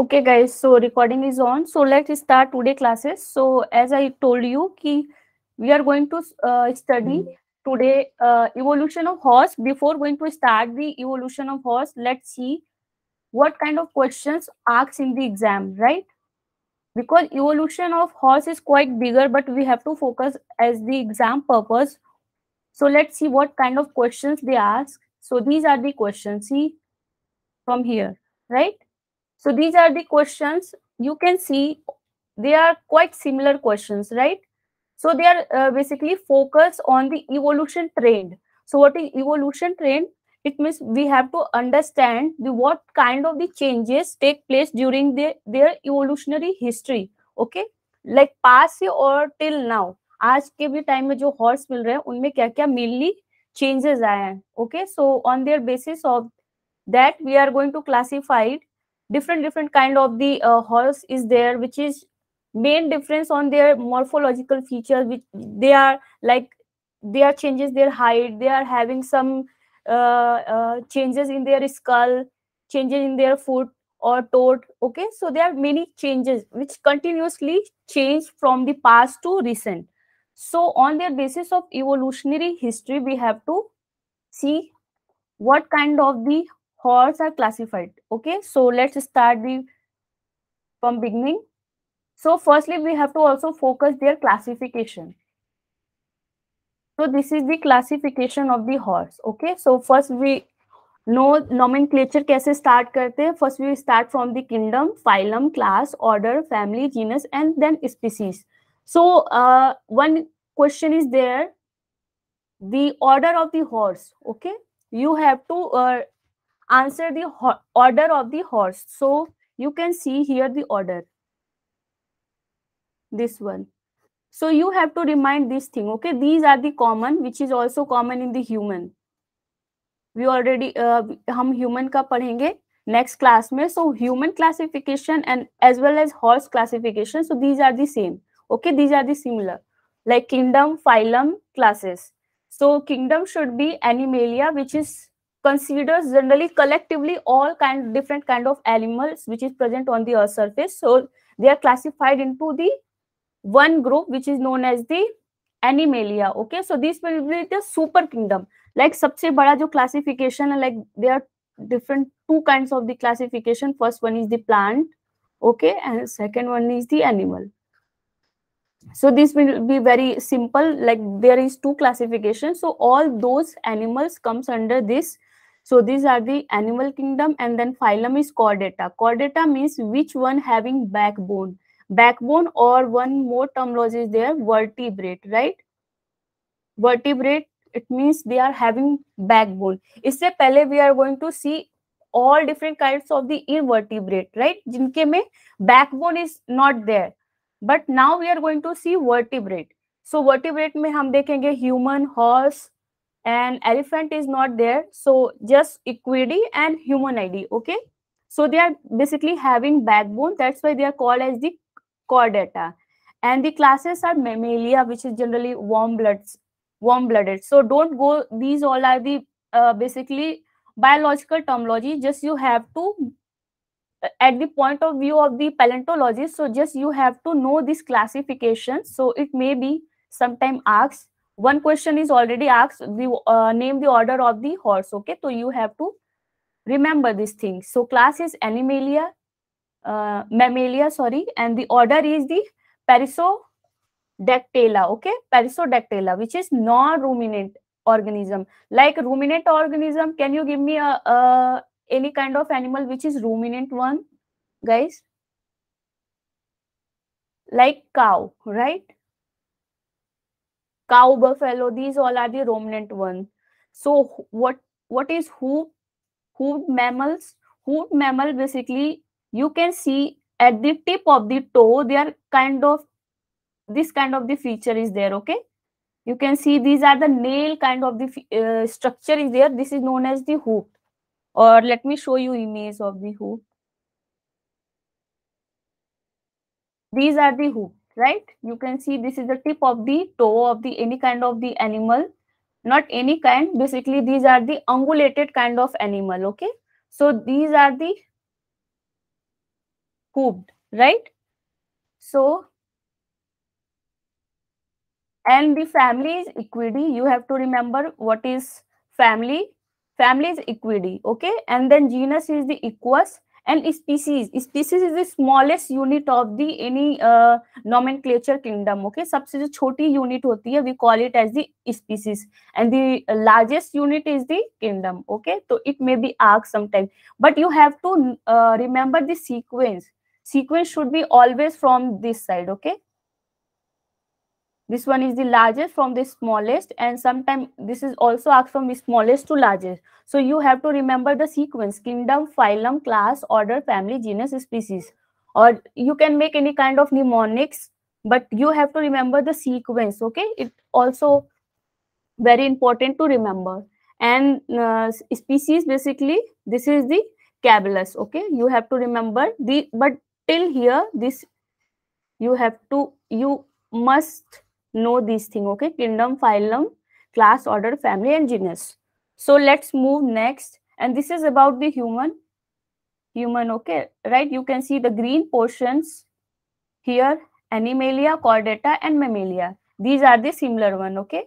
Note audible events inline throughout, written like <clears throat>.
okay guys so recording is on so let's start today classes so as i told you ki we are going to uh, study hmm. today uh, evolution of horse before going to start the evolution of horse let's see what kind of questions asked in the exam right because evolution of horse is quite bigger but we have to focus as the exam purpose so let's see what kind of questions they ask so these are the questions see from here right so these are the questions. You can see they are quite similar questions, right? So they are uh, basically focused on the evolution trend. So what is evolution trend? It means we have to understand the what kind of the changes take place during the, their evolutionary history. Okay, like past year or till now. आज के भी time में जो horse मिल रहे हैं उनमें क्या क्या मेनली चेंजेस आए हैं okay so on their basis of that we are going to classified different different kind of the uh, horse is there which is main difference on their morphological features which they are like they are changes their height they are having some uh, uh, changes in their skull changes in their foot or toad okay so there are many changes which continuously change from the past to recent so on their basis of evolutionary history we have to see what kind of the horse are classified okay so let's start the from beginning so firstly we have to also focus their classification so this is the classification of the horse okay so first we know nomenclature कैसे start करते first we start from the kingdom phylum class order family genus and then species so uh, one question is there the order of the horse okay you have to uh, answer the order of the horse so you can see here the order this one so you have to remind this thing okay these are the common which is also common in the human we already uh, human ka padhenge next class mein so human classification and as well as horse classification so these are the same okay these are the similar like kingdom phylum classes so kingdom should be animalia which is considers generally collectively all kind different kind of animals which is present on the earth surface so they are classified into the one group which is known as the animalia okay so this will be the super kingdom like सबसे बड़ा जो classification like there are different two kinds of the classification first one is the plant okay and second one is the animal so this will be very simple like there is two classification so all those animals comes under this So these are the animal kingdom and then phylum is chordata. Chordata means which one having backbone. Backbone or one more terminology is there, vertebrate, right? Vertebrate, it means they are having backbone. isse pehle we are going to see all different kinds of the invertebrate, right? jinke mein backbone is not there. But now we are going to see vertebrate. So vertebrate mein hum dekhenge human, horse, and elephant is not there so just equity and human id okay so they are basically having backbone that's why they are called as the core data and the classes are mammalia which is generally warm bloods warm blooded so don't go these all are the uh, basically biological terminology just you have to uh, at the point of view of the paleontologist so just you have to know this classification so it may be sometime asked one question is already asked the uh, name the order of the horse okay so you have to remember these things so class is animalia uh, mammalia sorry and the order is the perissodactyla okay perissodactyla which is non-ruminant organism like ruminant organism can you give me a, a any kind of animal which is ruminant one guys like cow right cow buffalo these all are the ruminant ones so what what is hoof? hoop mammals hoop mammal basically you can see at the tip of the toe they are kind of this kind of the feature is there okay you can see these are the nail kind of the uh, structure is there this is known as the hoop or let me show you image of the hoop these are the hoop right? You can see this is the tip of the toe of the any kind of the animal, not any kind. Basically, these are the ungulated kind of animal, okay? So these are the hooved, right? So, and the family is equity. You have to remember what is family. Family is equity, okay? And then genus is the equus and species species is the smallest unit of the any uh, nomenclature kingdom okay सबसे जो छोटी unit होती है we call it as the species and the largest unit is the kingdom okay so it may be asked sometimes but you have to uh, remember the sequence sequence should be always from this side okay this one is the largest from the smallest and sometimes this is also asked from the smallest to largest so you have to remember the sequence kingdom phylum class order family genus species or you can make any kind of mnemonics but you have to remember the sequence okay it also very important to remember and uh, species basically this is the caballus okay you have to remember the but till here this you have to you must know these thing, okay kingdom phylum class order family and genus so let's move next and this is about the human human okay right you can see the green portions here animalia chordata and mammalia these are the similar one okay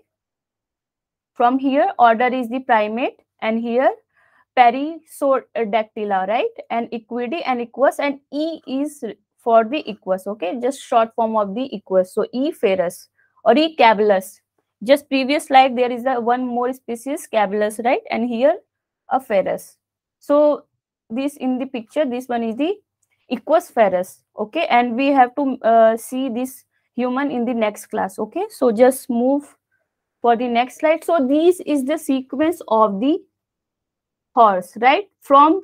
from here order is the primate and here perisodactyla right and equity and equus and e is for the equus okay just short form of the equus so e ferus Oricabulus. Just previous slide, there is a one more species, cabulus, right? And here, a ferrus. So this in the picture, this one is the equus ferrus, okay? And we have to uh, see this human in the next class, okay? So just move for the next slide. So this is the sequence of the horse, right? From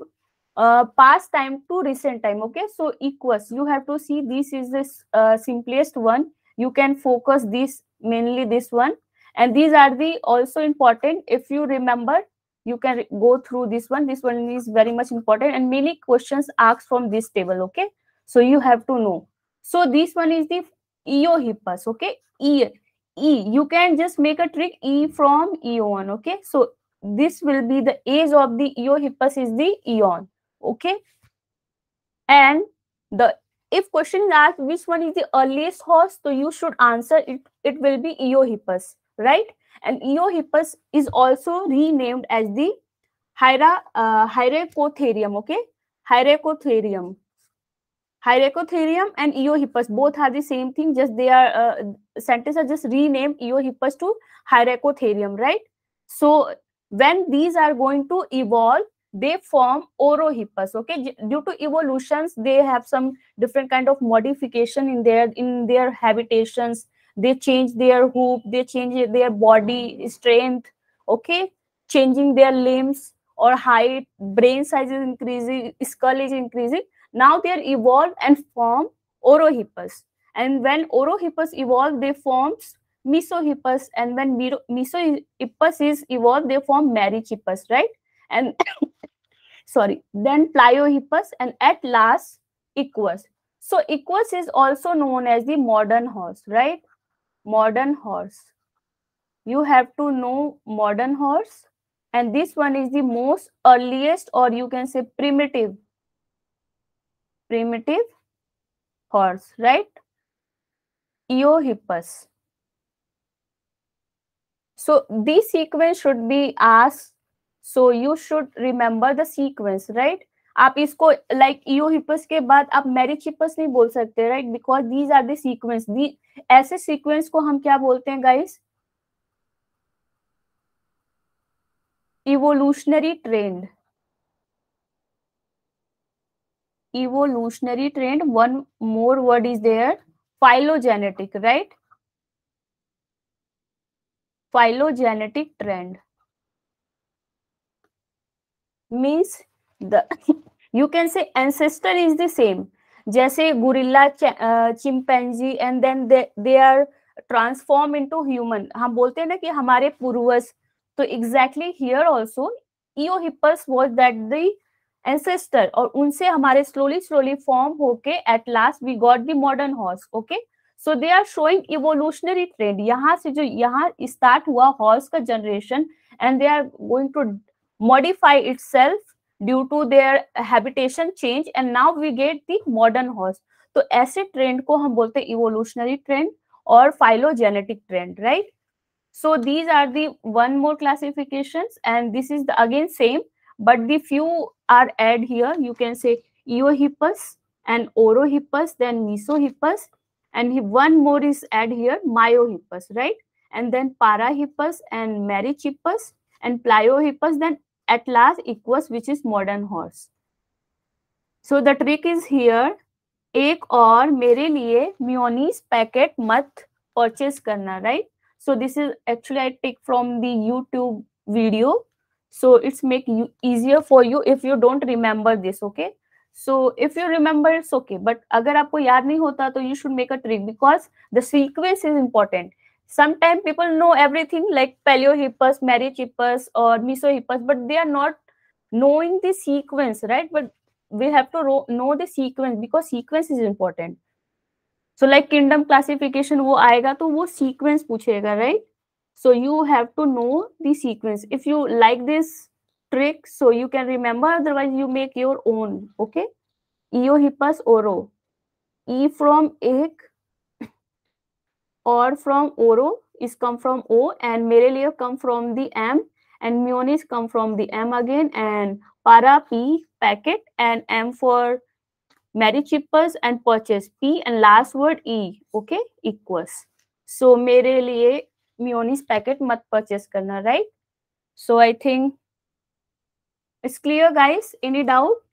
uh, past time to recent time okay so equus you have to see this is the uh, simplest one you can focus this mainly this one and these are the also important if you remember you can go through this one this one is very much important and many questions asked from this table okay so you have to know so this one is the eohippus okay e e you can just make a trick e from eon okay so this will be the age of the eohippus is the eon okay and the if question is asked which one is the earliest horse, so you should answer it. It will be Eohippus, right? And Eohippus is also renamed as the Hyra, uh, Hyracotherium, okay? Hyracotherium. Hyracotherium and Eohippus both are the same thing, just they are, uh, scientists are just renamed Eohippus to Hyracotherium, right? So when these are going to evolve, they form orohippus okay due to evolutions they have some different kind of modification in their in their habitations they change their hoop they change their body strength okay changing their limbs or height brain size is increasing skull is increasing now they are evolved and form orohippus and when orohippus evolve they forms mesohippus and when mesohippus is evolved they form merychippus right and <coughs> sorry then pliohippus and at last equus so equus is also known as the modern horse right modern horse you have to know modern horse and this one is the most earliest or you can say primitive primitive horse right eohippus so this sequence should be asked so you should remember the sequence right आप इसको like EO hips के बाद आप marriage hips नहीं बोल सकते right because these are sequence the ऐसे sequence को हम क्या बोलते हैं guys evolutionary trend evolutionary trend one more word is there phylogenetic right phylogenetic trend means the <laughs> you can say ancestor is the same जैसे gorilla chimpanzee and then they are transform into human हम बोलते हैं ना कि हमारे पूर्वज तो exactly here also Eohippus was that the ancestor और उनसे हमारे स्लोली स्लोली फॉर्म होके at last we got the modern horse okay so they are showing evolutionary trend यहाँ से जो यहाँ स्टार्ट हुआ हॉर्स का generation and they are going to modify itself due to their habitation change and now we get the modern horse so ऐसे trend को हम बोलते evolutionary trend or phylogenetic trend right so these are the one more classifications and this is the again same but the few are add here you can say eohippus and orohippus then mesohippus and one more is add here myohippus right and then parahippus and merichippus and pliohippus then atlas equus which is modern horse so the trick is here एक और मेरे लिए mayonnaise packet मत purchase करना right so this is actually I take from the YouTube video so it's make you easier for you if you don't remember this okay so if you remember it's okay but अगर आपको याद नहीं होता तो you should make a trick because the sequence is important sometimes people know everything like paleohippus marichippus or mesohippus but they are not knowing the sequence right but we have to know the sequence because sequence is important so like kingdom classification wo aayega to wo sequence puchega right so you have to know the sequence if you like this trick so you can remember otherwise you make your own okay eohippus oro e from egg और from oro is come from O and मेरे लिए come from the M and mayonnaise come from the M again and para P packet and M for merry chippers and purchase P and last word E okay Equus so मेरे लिए mayonnaise packet मत purchase करना right so I think it's clear guys any doubt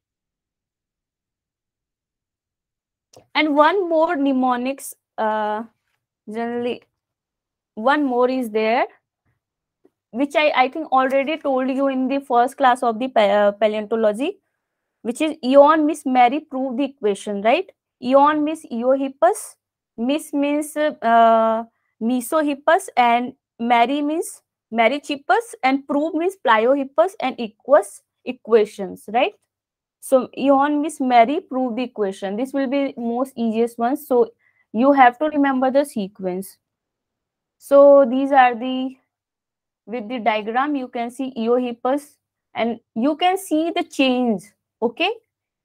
and one more mnemonics generally one more is there which i i think already told you in the first class of the uh, paleontology which is Eon Miss Mary proved the equation, right? Eon Miss Eohippus, Miss means uh, Mesohippus, and Mary means Marichippus, and prove means Pliohippus, and equus equations, right? So Eon Miss Mary proved the equation. This will be most easiest one. So you have to remember the sequence so these are the with the diagram you can see eohippus and you can see the change okay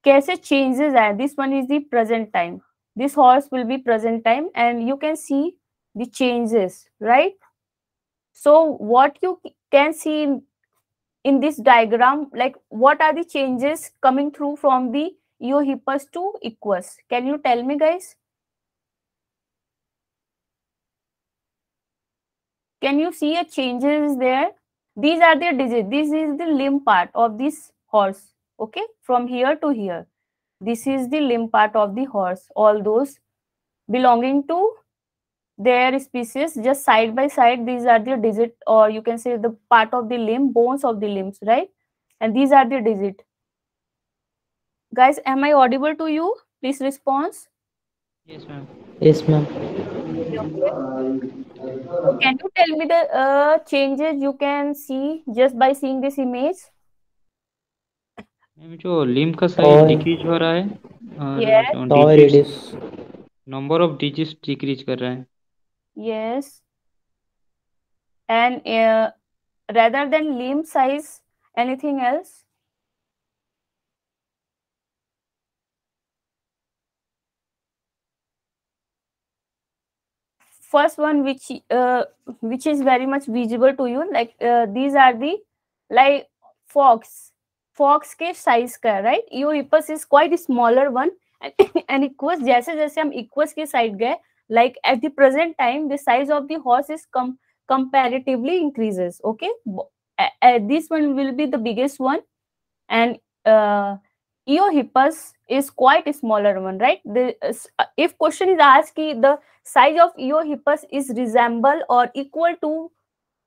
kaise changes are this one is the present time this horse will be present time and you can see the changes right so what you can see in, in this diagram like what are the changes coming through from the eohippus to equus can you tell me guys Can you see a changes there? These are the digits. This is the limb part of this horse. Okay, from here to here. This is the limb part of the horse. All those belonging to their species just side by side these are the digit or you can say the part of the limb bones of the limbs right and these are the digit guys am i audible to you please response yes ma'am yes ma'am So can you tell me the uh, changes you can see just by seeing this image? Ma'am जो limb का size decrease हो रहा है और number of digits decrease कर रहा है yes and rather than limb size anything else first one which uh, which is very much visible to you like uh, these are the like fox fox के size का right Eohippus is quite smaller one <coughs> and, and equus Jaise jaise हम equus के side गए like at the present time the size of the horse is com comparatively increases okay uh, this one will be the biggest one and uh, Eohippus is quite a smaller one, right? The, uh, if question is asked, the size of Eohippus is resemble or equal to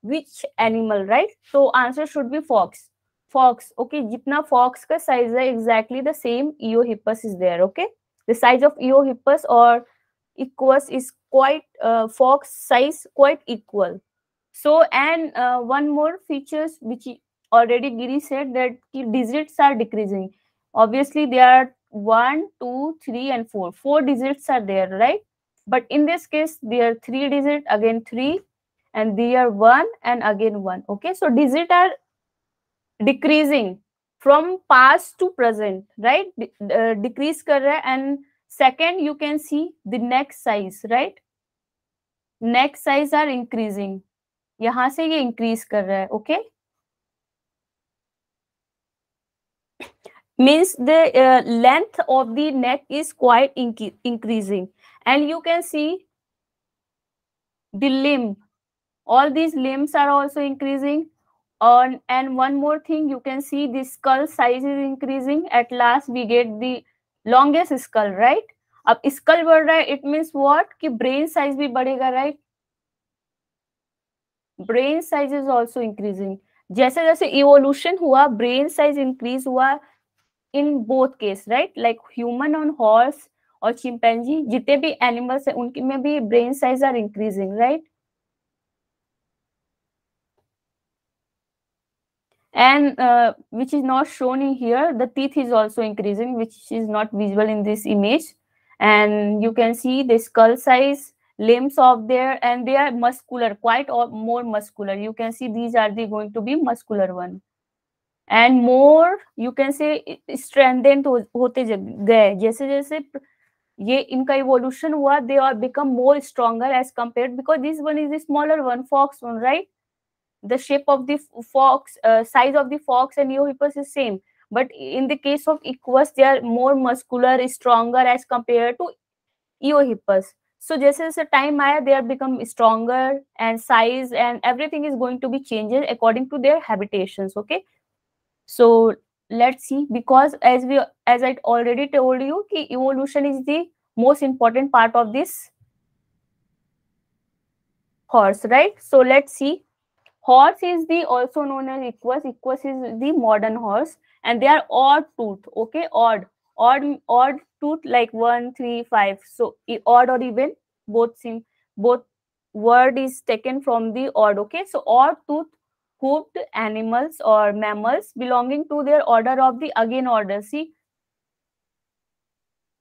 which animal, right? So answer should be fox. Fox, okay, jitna fox ka size hai, exactly the same Eohippus is there, okay? The size of Eohippus or equus is quite uh, fox size quite equal. So and uh, one more features which already Giri said that the digits are decreasing obviously there are one two three and four four digits are there right but in this case there are three digit again three and they are one and again one okay so digit are decreasing from past to present right De uh, decrease kar and second you can see the next size right next size are increasing yahan se ye increase kar raha okay means the uh, length of the neck is quite increasing and you can see the limb all these limbs are also increasing on and one more thing you can see the skull size is increasing at last we get the longest skull right अब skull बढ़ रहा है it means what कि brain size भी बढ़ेगा right brain size is also increasing evolution जैसे evolution हुआ brain size increase in both case right like human on horse और चिंपैंजी जितने भी एनिमल्स हैं उनके में भी brain size are increasing right and uh, which is not shown in here the teeth is also increasing which is not visible in this image and you can see the skull size limbs of there and they are muscular quite or more muscular you can see these are the going to be muscular one and more you can say strengthen होते गए जैसे जैसे ये इनका evolution हुआ they are become more stronger as compare because this one is the smaller one fox one right the shape of the fox size of the fox and Eohippus is same but in the case of Equus they are more muscular stronger as compare to Eohippus so जैसे जैसे time आया दे are become stronger and size and everything is going to be changed according to their habitation okay so let's see because as we as i already told you evolution is the most important part of this horse right so let's see horse is the also known as equus equus is the modern horse and they are odd tooth okay odd odd odd tooth like one three five so odd or even both seem both word is taken from the odd okay so odd tooth hoofed animals or mammals belonging to their order of the again order. See,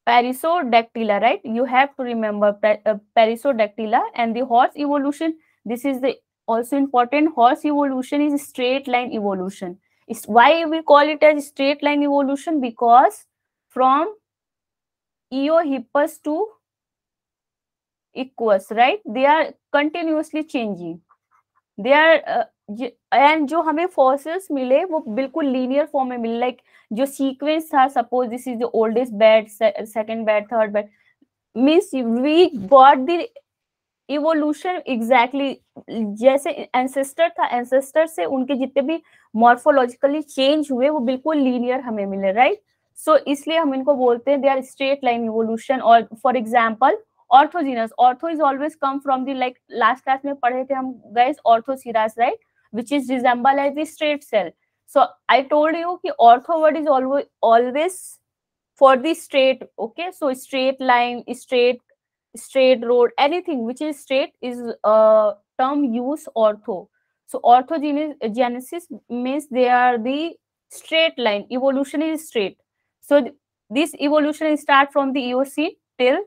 Parisodactyla, right? You have to remember uh, Parisodactyla and the horse evolution. This is the also important. Horse evolution is straight line evolution. It's why we call it as straight line evolution because from Eohippus to Equus, right? They are continuously changing. They are uh, and जो हमें fossils मिले वो बिल्कुल linear form में मिले like जो sequence था suppose this is the oldest bed second bed third bed means we got the evolution exactly जैसे एंसेस्टर था एंसेस्टर से उनके जितने भी मॉर्फोलॉजिकली चेंज हुए वो बिल्कुल लीनियर हमें मिले राइट सो इसलिए हम इनको बोलते हैं they are straight line evolution और for example orthogenesis ortho is always come from the like last class में पढ़े थे हम गए Orthoceras right which is resemble as the straight cell so i told you that ortho word is always always for the straight okay so straight line straight straight road anything which is straight is a uh, term use ortho so orthogenesis means they are the straight line evolution is straight so th this evolution start from the eoc till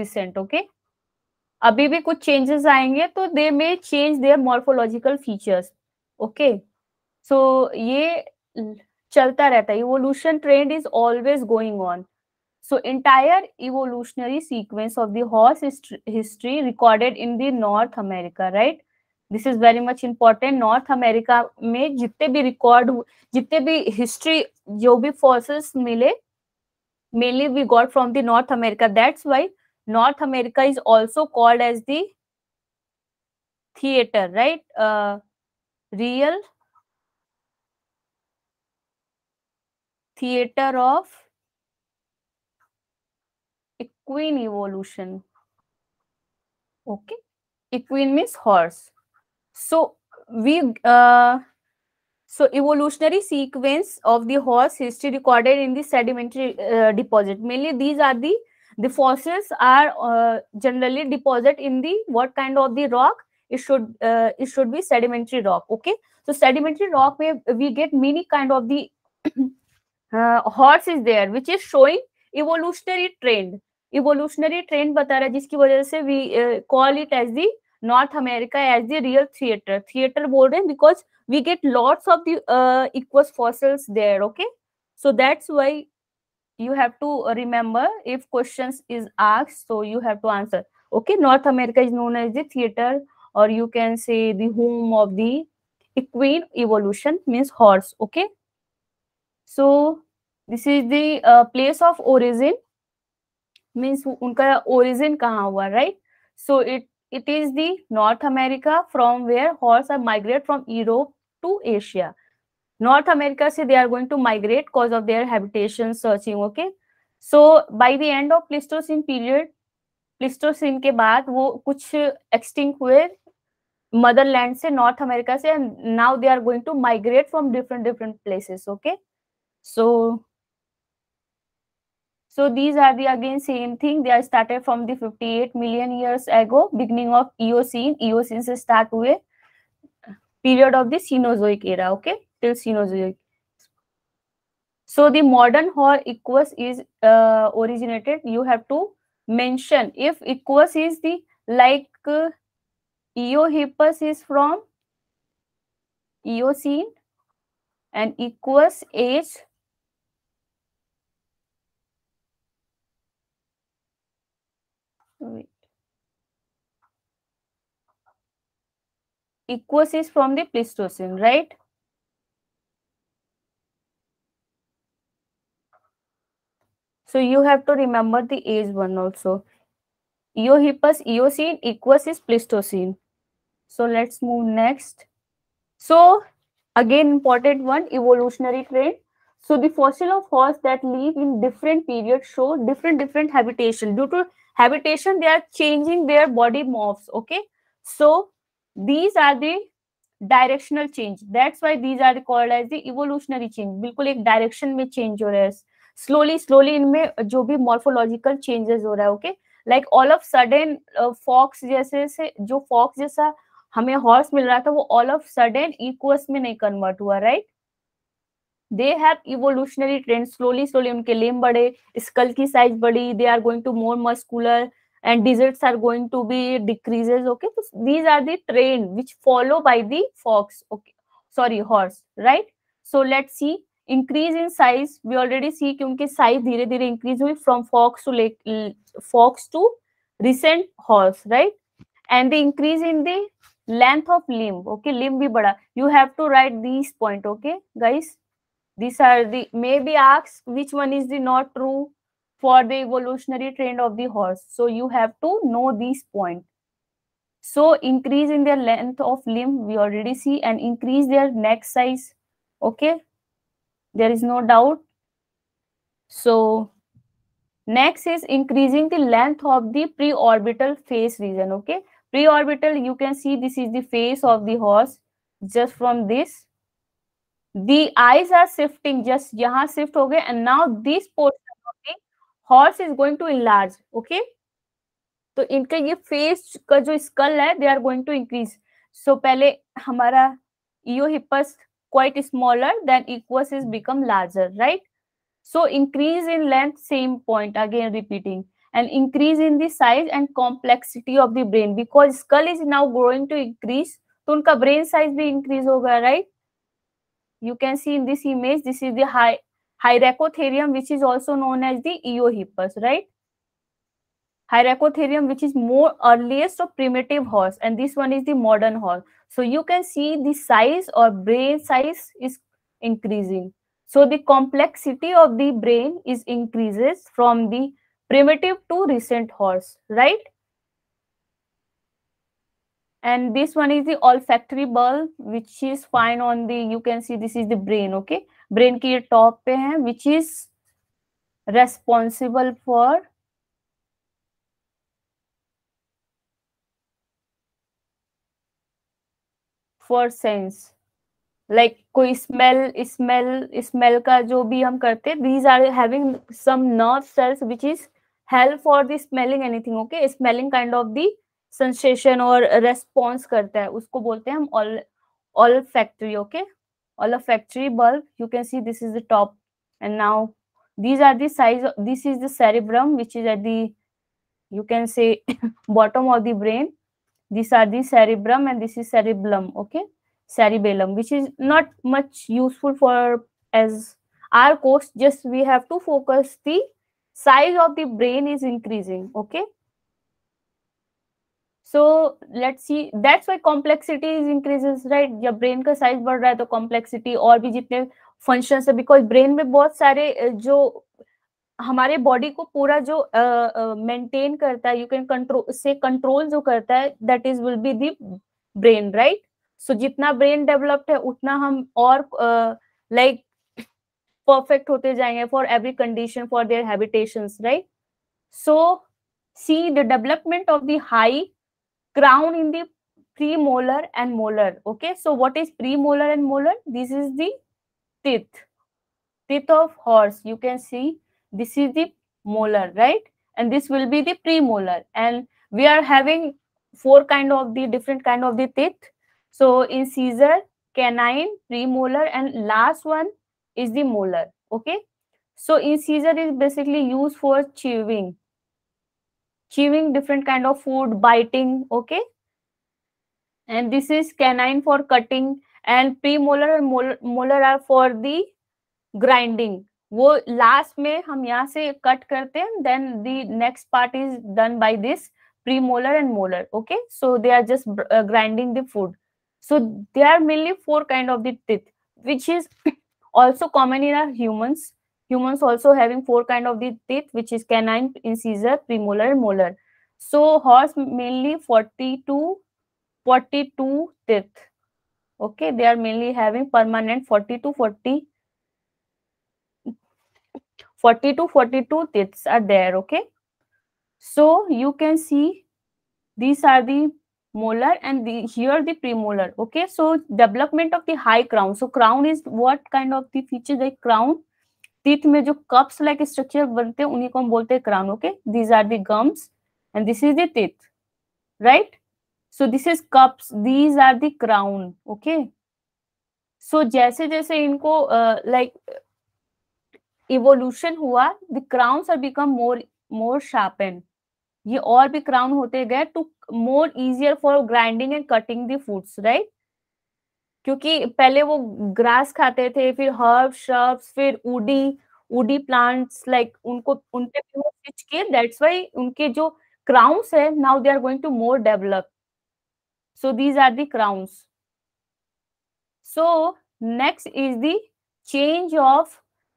recent okay अभी भी कुछ changes आएंगे तो they may change their morphological features okay so ये चलता रहता है evolution trend is always going on so entire evolutionary sequence of the horse history recorded in the North America right this is very much important North America में जितने भी record जितने भी history जो भी फॉर्सेस मिले mainly we got from the North America that's why North America is also called as theater right real theater of equine evolution okay equine means horse so we uh, so evolutionary sequence of the horse history recorded in the sedimentary uh, deposit mainly these are the the fossils are uh, generally deposit in the what kind of the rock it should uh, it should be sedimentary rock okay so sedimentary rock where we get many kind of the <clears throat> uh, horse is there which is showing evolutionary trend evolutionary trend bata raha jiski we uh, call it as the north america as the real theater theater bol because we get lots of the uh, aqueous fossils there okay so that's why you have to remember if questions is asked so you have to answer okay north america is known as the theater और you can say दूम of the equine evolution means horse okay so this is the of origin means उनका origin कहाँ हुआ right so it it is the North America from where horse are migrate from Europe to Asia नॉर्थ अमेरिका से they are going to migrate cause of their habitation searching okay so by the end of Pleistocene period Pleistocene के बाद वो कुछ एक्सटिंक हुए motherland say north america say and now they are going to migrate from different different places okay so so these are the again same thing they are started from the 58 million years ago beginning of eocene eocene start with period of the cenozoic era okay till cenozoic so the modern hall equus is uh, originated you have to mention if equus is the like uh, Eohippus is from Eocene and Equus age Equus is from the Pleistocene, right? So you have to remember the age one also. Eohippus, Eocene, Equus is Pleistocene so let's move next so again important one evolutionary trend so the fossil of horse that live in different periods show different different habitation due to habitation they are changing their body morphs okay so these are the directional change that's why these are called as the evolutionary change bilkul ek direction mein change ho raha slowly slowly in mein jo bhi morphological changes ho raha okay like all of sudden uh, fox jaise se jo fox jaisa हमें horse मिल रहा था तो वो all of sudden equals में नहीं convert हुआ right they have evolutionary trend slowly slowly उनके लेम बढ़े स्कल की साइज बढ़ी they are going to more muscular and digits are going to be decreases okay these are the trend which follow by the fox okay sorry horse right so let see increase in size we already see कि उनकी size धीरे धीरे increase हुई from fox to late fox to recent horse right and the increase in the length of limb okay limb bhi bada you have to write these point okay guys these are the maybe ask which one is the not true for the evolutionary trend of the horse so you have to know these point so increase in their length of limb we already see and increase their neck size okay there is no doubt so next is increasing the length of the preorbital face region okay pre-orbital you can see this is the face of the horse just from this the eyes are shifting just yahan shift ho gaye and now this portion of the horse is going to enlarge okay तो inka ye face ka jo skull hai they are going to increase so pehle hamara Eohippus quite smaller than Equus is become larger right so increase in length same point again repeating an increase in the size and complexity of the brain because skull is now growing to increase तो उनका brain size भी increase, होगा right you can see this this image this is the Hyracotherium, which is also known as the Eohippus, right? Hyracotherium, which is more earliest of primitive horse, and this one is the modern horse. So you can see the size or brain size is increasing. So the complexity of the brain is increases from the primitive to recent horse, right? And this one is the olfactory bulb, which is fine on the, you can see this is the brain, okay? Brain ki top pe hai, which is responsible for for sense, like कोई smell, smell, smell का जो भी हम करते these are having some nerve cells, which is help for the smelling anything okay smelling kind of the sensation और response करता है उसको बोलते हैं हम olfactory okay olfactory bulb you can see this is the top and now these are these this is cerebrum which is at the you can say bottom of the brain this are cerebrum and this is cerebellum okay cerebellum which is not much useful for as our course just we have to focus the size of the brain is increasing okay so let's see that's why complexity is increases right your brain ka size बढ़ raha hai to complexity aur bhi jitne functions hai because brain mein bahut sare jo हमारे body को पूरा जो maintain uh, uh, करता है you can control से control जो करता है that is will be the brain right so जितना ब्रेन डेवलप्ड है उतना हम और लाइक uh, Perfect, होते जाएंगे for every condition for their habitations right so see the development of the high crown in the premolar and molar okay so what is premolar and molar this is the teeth teeth of horse you can see this is the molar right and this will be the premolar and we are having four kind of the different kind of the teeth so incisor canine premolar and last one is the molar okay so incisor is basically used for chewing chewing different kind of food biting okay and this is canine for cutting and premolar and molar, are for the grinding वो last में हम यहाँ से cut करते हैं then the next part is premolar and molar okay so they are just uh, grinding the food so there are mainly four kind of the teeth which is also common in humans humans also having four kind of the teeth which is canine incisor premolar and molar so horse mainly 42 42 teeth okay they are mainly having permanent 40 to 40 40 to 42 teeth are there okay so you can see these are the molar and the, here the premolar okay so development of the high crown so crown is what kind of the feature the crown teeth mein jo cups like structure banate unhi ko hum bolte बोलते crown okay these are the gums and this is the teeth right so this is cups these are the crown okay so jaise jaise inko uh, like evolution hua the crowns are become more more sharpened ये और भी crown होते गए to more easier for grinding and cutting the foods right क्योंकि पहले वो grass खाते थे फिर हर्ब शर्ब्स फिर उडी उडी प्लांट्स लाइक उनको उनके के दैट्स वाई उनके जो क्राउन्स है now they are going to more develop so these are the crowns so next is of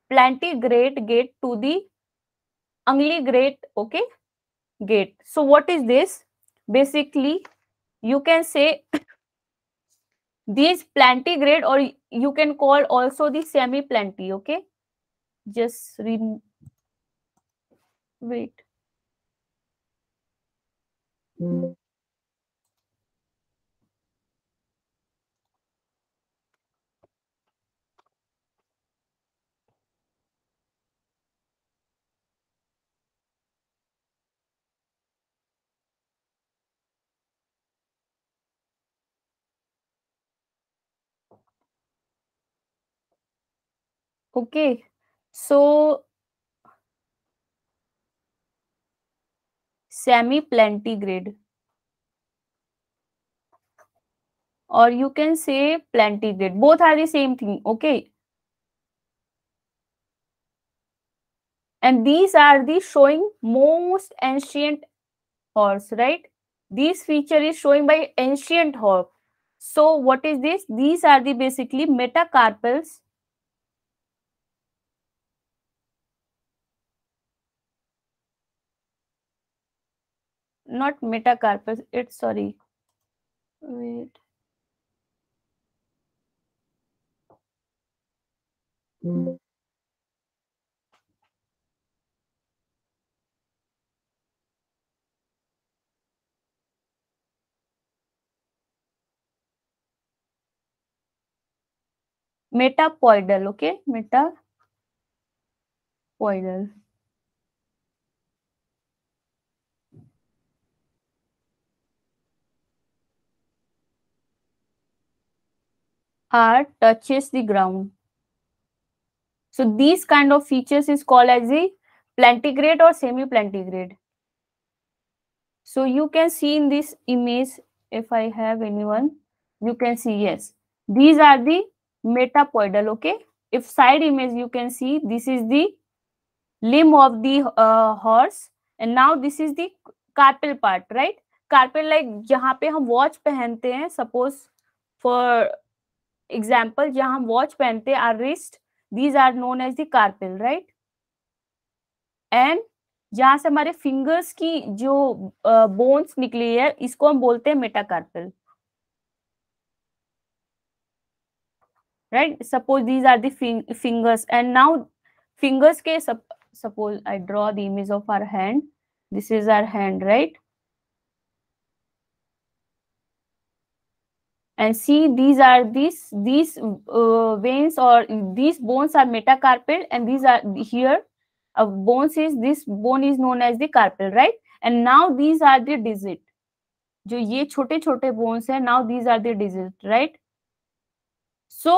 plantigrade gait to the the great okay gate. So what is this? Basically, you can say <coughs> these plantigrade or you can call also the semi-planty, okay? Just read. wait. Mm. Okay. So semi plantigrade or you can say plantigrade both are the same thing okay and these are the showing most ancient horse right this feature is showing by ancient horse so what is this these are the basically metacarpals not metacarpus it's sorry wait mm. metapoidal okay metapoidal are touches the ground. So these kind of features is called as the plantigrade or semi-plantigrade. So you can see in this image, if I have anyone, you can see, yes, these are the metapodal okay? If side image you can see, this is the limb of the uh, horse and now this is the carpal part, right? carpal like, jahan pe hum watch pehante hain suppose for example जहां हम watch पहनते our wrist these are known as the right and जहां से हमारे fingers की जो bones uh, निकली है इसको हम बोलते हैं metacarpal right suppose these are fingers and now fingers के suppose I draw the image of our hand this is our hand right and see these are these these uh, veins or these bones are metacarpal and these are here a uh, bones is this bone is known as the carpal right and now these are the digit jo ye chote chote bones hai now these are the digit right so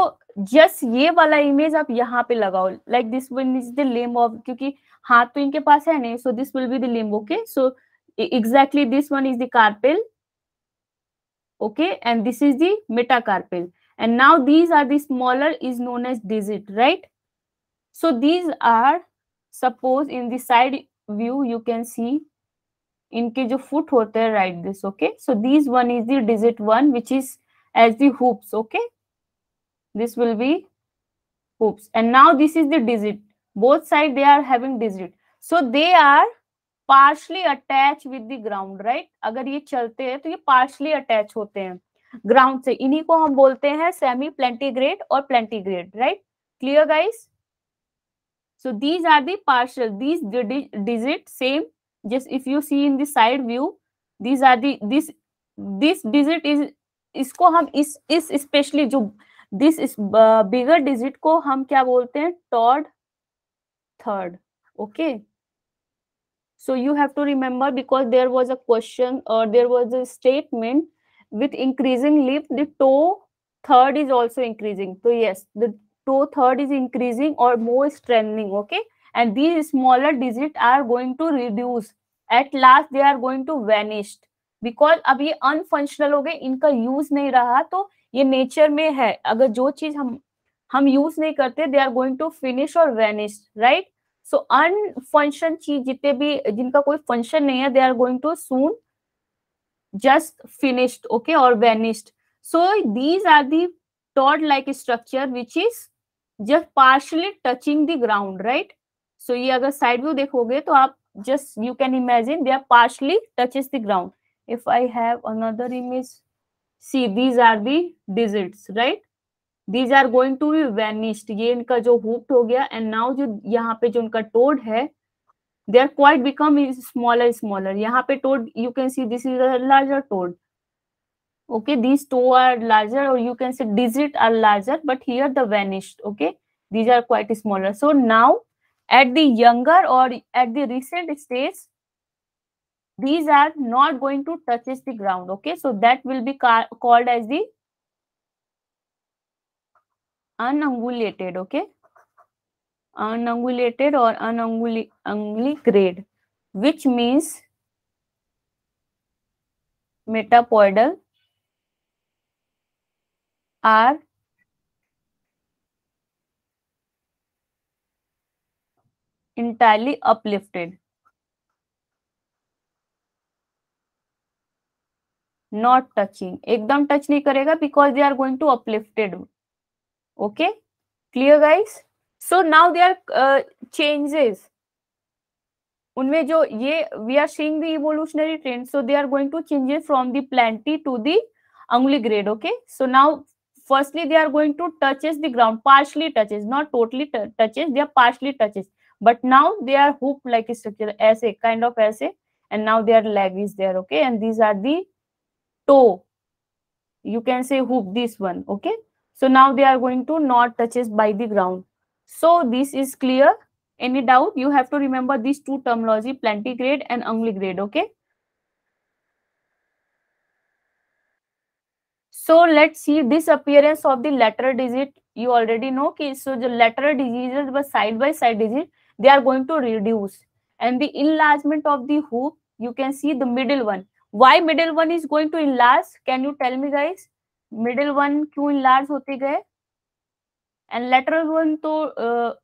just ye wala image aap yahan pe lagao like this one is the limb of kyunki haath to inke paas hai नहीं so this will be the limb okay so exactly this one is the carpal okay and this is the metacarpal and now these are the smaller is known as digit right so these are suppose in the side view you can see in case foot foot हैं right this, okay? So these one is the digit one, which is as the hoops okay this will be hoops and now this is the digit both side they are having digit so they are partially attach with the ground right अगर ये चलते हैं तो ये partially attach होते हैं ground से इन्हीं को हम बोलते हैं सेमी प्लेंटीग्रेड और plantigrade right clear guys so these are the partial these digit same just if you see in the side view these are the this this digit is इसको हम इस इस स्पेशली जो दिस इस बिगर digit को हम क्या बोलते हैं toed third okay okay? so you have to remember because there was a question or there was a statement with increasing lift the toe third is also increasing so yes the toe third is increasing or more strengthening okay and these smaller digits are going to reduce at last they are going to vanish because अब ये अनफंक्शनल हो गए इनका use नहीं रहा तो ये nature में है अगर जो चीज हम हम यूज नहीं करते they are going to finish और वेनिश राइट सो अनफंक्शन चीज जितने भी जिनका कोई फंक्शन नहीं है they are going to soon just finished okay और vanished so these are the toed like structure which is just partially touching the ground right so ये अगर साइड व्यू देखोगे तो आप just you can imagine they are partially is the ground if I have another image C these are the digits right these are going to be vanished ये इनका जो हुप्ड हो गया एंड नाउ जो यहाँ पे जो उनका टोड है they are quite become smaller smaller यहाँ पे toed you can see this is larger toed okay these two are larger or you can say digit are larger but here the vanished okay these are quite smaller so now at the younger or at the recent stage these are not going to touches the ground okay so that will be called as the ungulated okay ungulated और unguligrade which means metapodial are entirely uplifted not touching एकदम touch नहीं करेगा because they are going to uplifted okay clear guys so now there are uh, changes उनमें जो ये we are seeing the evolutionary trend so they are going to changes from the planti to the unguligrade okay so now firstly they are going to touches the ground partially touches not totally touches they are partially touches but now they are hoof like structure ऐसे kind of ऐसे and now they are leg is there okay and these are the toe you can से hoop this one okay so now they are going to not touches by the ground so this is clear any doubt you have to remember these two terminology plantigrade and unguligrade. okay so let's see this appearance of the lateral digit you already know okay so the lateral diseases were side by side digit they are going to reduce and the enlargement of the hoop you can see the middle one why middle one is going to enlarge can you tell me guys middle one क्यों enlarge होते गए and lateral one तो uh,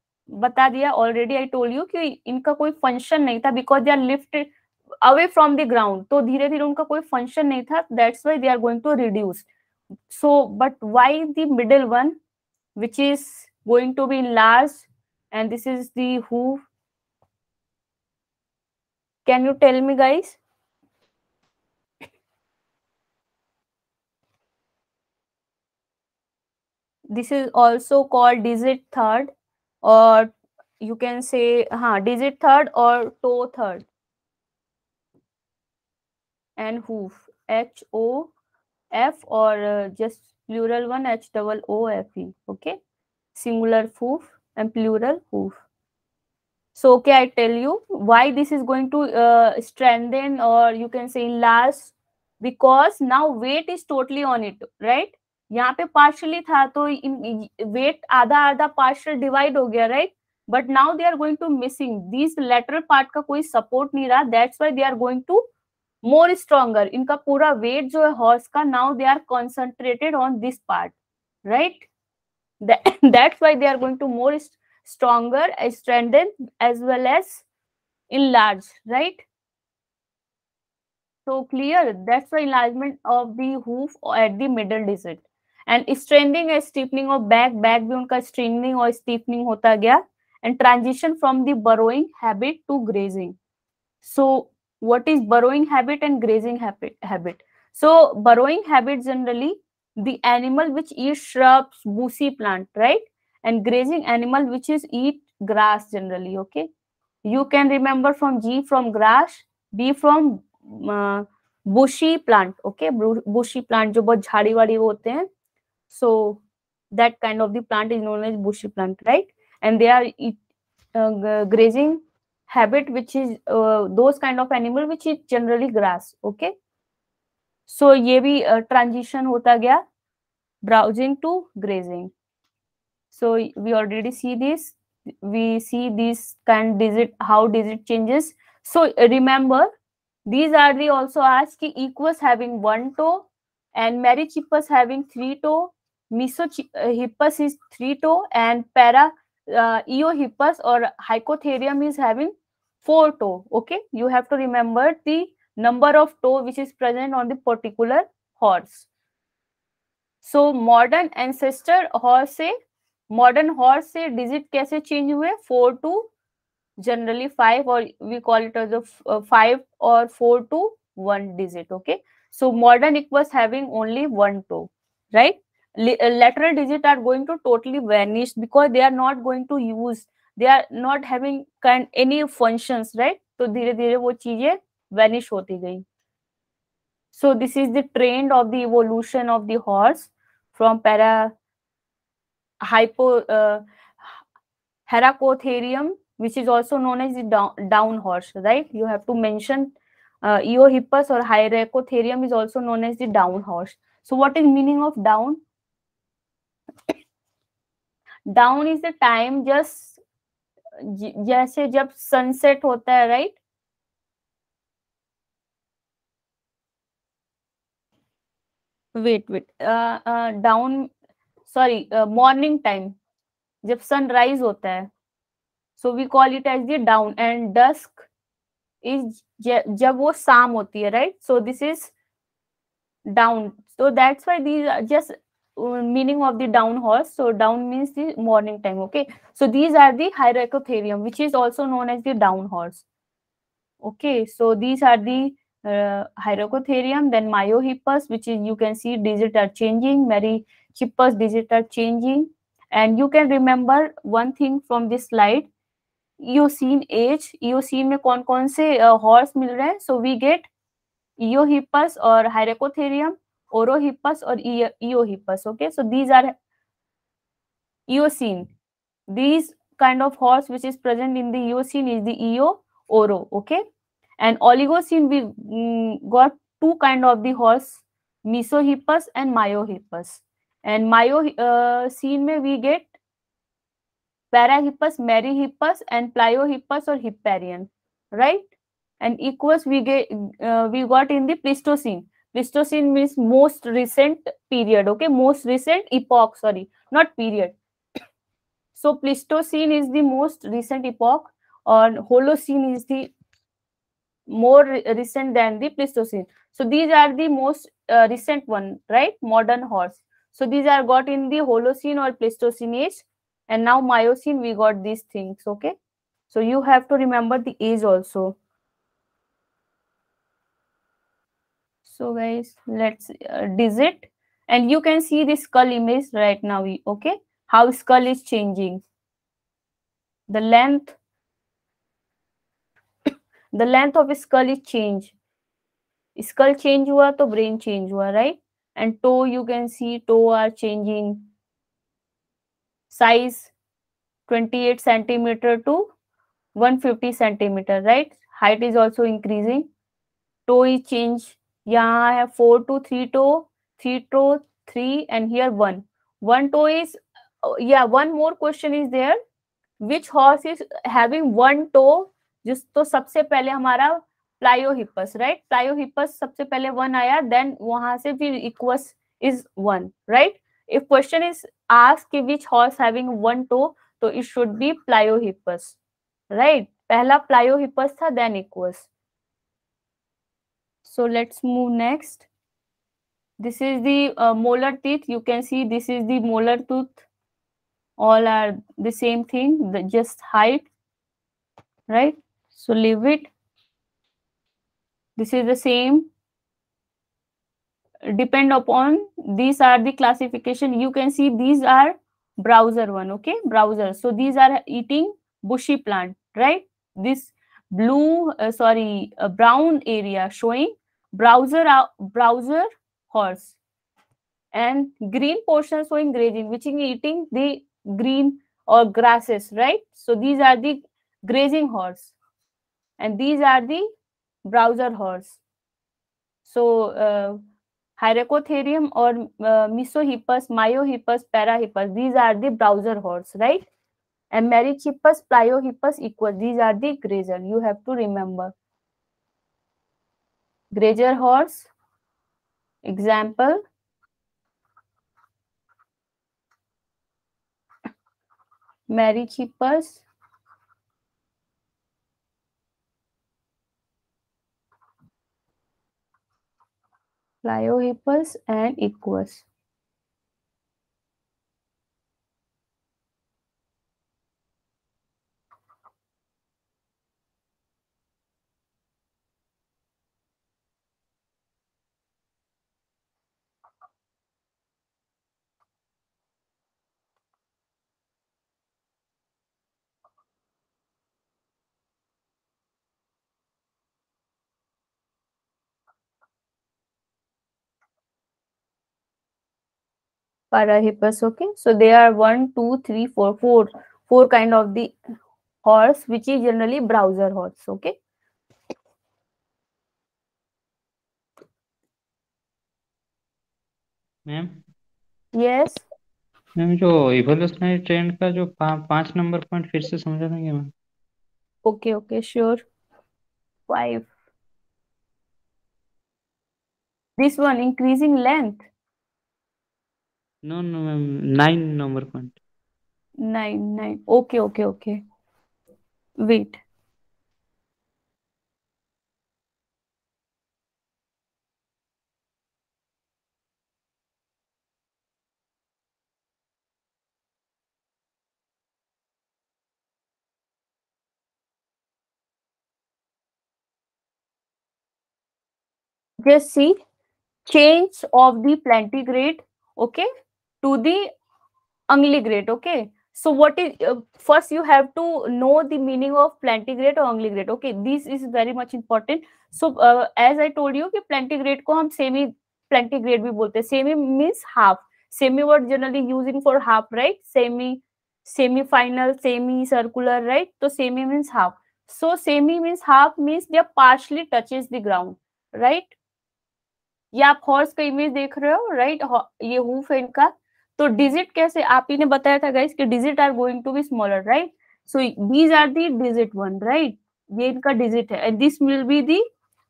बता दिया already I told you कि इनका कोई function नहीं था because they are lifted away from the ground तो धीरे धीरे उनका कोई फंक्शन नहीं था that's why they are going to reduce so but why the middle one which is going to be enlarge and this is do can you tell me guys this is also called digit third or you can say huh, digit third or toe third and hoof h o f or uh, just plural one h double o f e okay singular hoof and plural hoof so okay i tell you why this is going to uh, strengthen or you can say last? because now weight is totally on it right यहाँ पे partially था तो wait आधा आधा partial divide हो गया right but now they are going to missing this lateral part का कोई सपोर्ट नहीं रहा that's why they are going to more stronger इनका पूरा वेट जो है हॉर्स का now they are concentrated on this part right that's why they are going to more stronger uh, strengthen as well as enlarge so clear that's the enlargement of the hoof at the middle digit and straightening and stiffening of back back भी उनका straightening और stiffening होता गया and transition from the browsing habit to grazing so what is browsing habit and grazing habit so browsing habit generally the animal which eat shrubs bushy plant right and grazing animal which is eat grass generally okay you can remember from G from grass B from bushy plant okay bushy plant जो बहुत झाड़ी वाड़ी होते हैं So that kind of the plant is known as bushy plant, right? And they are uh, grazing habit, which is uh, those kind of animal, which is generally grass. Okay. So ये भी uh, transition होता गया browsing to grazing. So we already see this. We see this kind digit how digit changes. So remember these are the also ask equus having one toe and merychippus having three toe mesohippus is three toe and para uh, eohippus or hypotherium is having four toe okay you have to remember the number of toe which is present on the particular horse so modern ancestor horse modern horse digit कैसे change हुए four to generally five or we call it as a uh, five or four to one digit okay so modern it was having only one toe right uh, lateral digit are going to totally vanish because they are not going to use they are not having kind any functions right तो धीरे धीरे वो चीजें vanish होती So, this is the trend of the evolution of the horse from Para Hypo hypo uh, Hyracotherium which is also known as the down, down horse right you have to mention uh, eohippus or hyracotherium is also known as the down horse so what is meaning of down dawn is the time just जैसे जब sunset होता है right right? Wait wait dawn sorry morning time जब sunrise होता है so we call it as the dawn and dusk is जब वो शाम होती है right so this is dawn so that's why these just meaning of the down horse so down means the morning time okay so these are the hyraciotherium which is also known as the down horse okay so these are the uh, then myohippus which is you can see digits are changing Mary merychippus digits are changing and you can remember one thing from this slide eocene age eocene में कौन कौन से uh, horse mil rahe. so we get eohippus or hyraciotherium orohippus or eohippus okay so these are eocene these kind of horse which is present in the eocene is the eo oro okay and oligocene we mm, got two kind of the horse mesohippus and myohippus and Myo uh, may we get parahippus merihippus and pliohippus or hipparion right and equus we get uh, we got in the pleistocene Pleistocene means most recent period, okay? Most recent epoch, sorry, not period. So Pleistocene is the most recent epoch and Holocene is the more recent than the Pleistocene. So these are the most uh, recent one, right? Modern horse. So these are got in the Holocene or Pleistocene age. And now Miocene, we got these things, okay? So you have to remember the age also. so guys let's uh, digit and you can see the skull image right now okay how skull is changing the length <coughs> the length of skull is change skull change hua to brain change hua right and toe you can see toe are changing size 28 centimeter to 150 centimeter right height is also increasing toe is change यहाँ है four two three toe three toe three and here one one toe is या one more question is there which horse is having one toe जिस तो सबसे पहले हमारा प्लायोहिपस right प्लायोहिपस सबसे पहले वन आया देन वहां से फिर Equus is one right if question is ask which horse having one toe तो it should be Pliohippus right पहला प्लायोहिपस था then Equus So let's move next. This is the uh, molar teeth. You can see this is the molar tooth. All are the same thing, the just height, right? So leave it. This is the same. Depend upon these are the classification. You can see these are browser one, okay? Browser. So these are eating bushy plant, right? This blue uh, sorry uh, brown area showing browser browser horse and green portion showing grazing which is eating the green or grasses right so these are the grazing horse and these are the browser horse so uh, hyracotherium or uh, mesohippus myohippus parahippus these are the browser horse right and merychippus pliohippus equal these are the grazer you have to remember Grazer horse. Example. Mary keepers Lyohippus and Equus. parahippus okay so there are one two three four four four kind of the horse which is generally browser horse okay ma'am yes ma'am जो evolutionary trend का जो पा, पांच number point फिर से समझा देंगे ma'am okay okay sure five this one increasing length No, no, ma'am. Nine number point. Nine, nine. Okay, okay, okay. Wait. Just see change of the plantigrade. Okay. to the unguligrate okay so what is uh, first you have to know the meaning of plantigrade or unguligrate okay this is very much important so uh, as i told you ki plantigrade ko hum semi plantigrade bhi bolte semi means half semi word generally using for half right semi semi final semi circular right so semi means half so semi means half means they partially touches the ground right ya horse ka image dekh rahe ho हो right right? ये hoof है इनका तो digit कैसे आप ही ने बताया था गाइस कि digit are going to be smaller right so these are the digit one right ये इनका डिजिट है and this will be the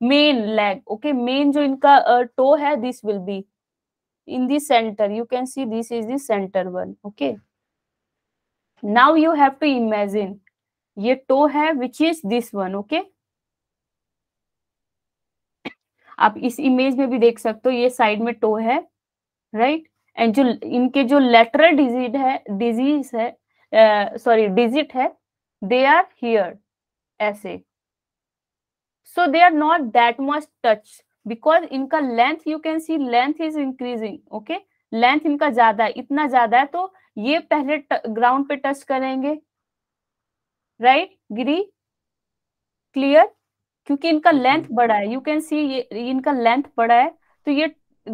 main leg okay main जो इनका टो uh, है this will be in the center you can see this is the one okay now you have to imagine ये toe toe hai which is this one okay आप इस image में भी देख सकते हो ये साइड में टो है राइट right? एंड जो इनके जो लेटरल डिजिट है डिजीज है सॉरी uh, डिजिट है दे आर हियर ऐसे so they are not that much touch because इनका length you can see length is increasing okay length इनका ज्यादा है इतना ज्यादा है तो ये पहले ग्राउंड पे टच करेंगे राइट गिरी क्लियर क्योंकि इनका लेंथ हम्म, हम्म। बड़ा है यू कैन सी ये इनका लेंथ बड़ा है तो ये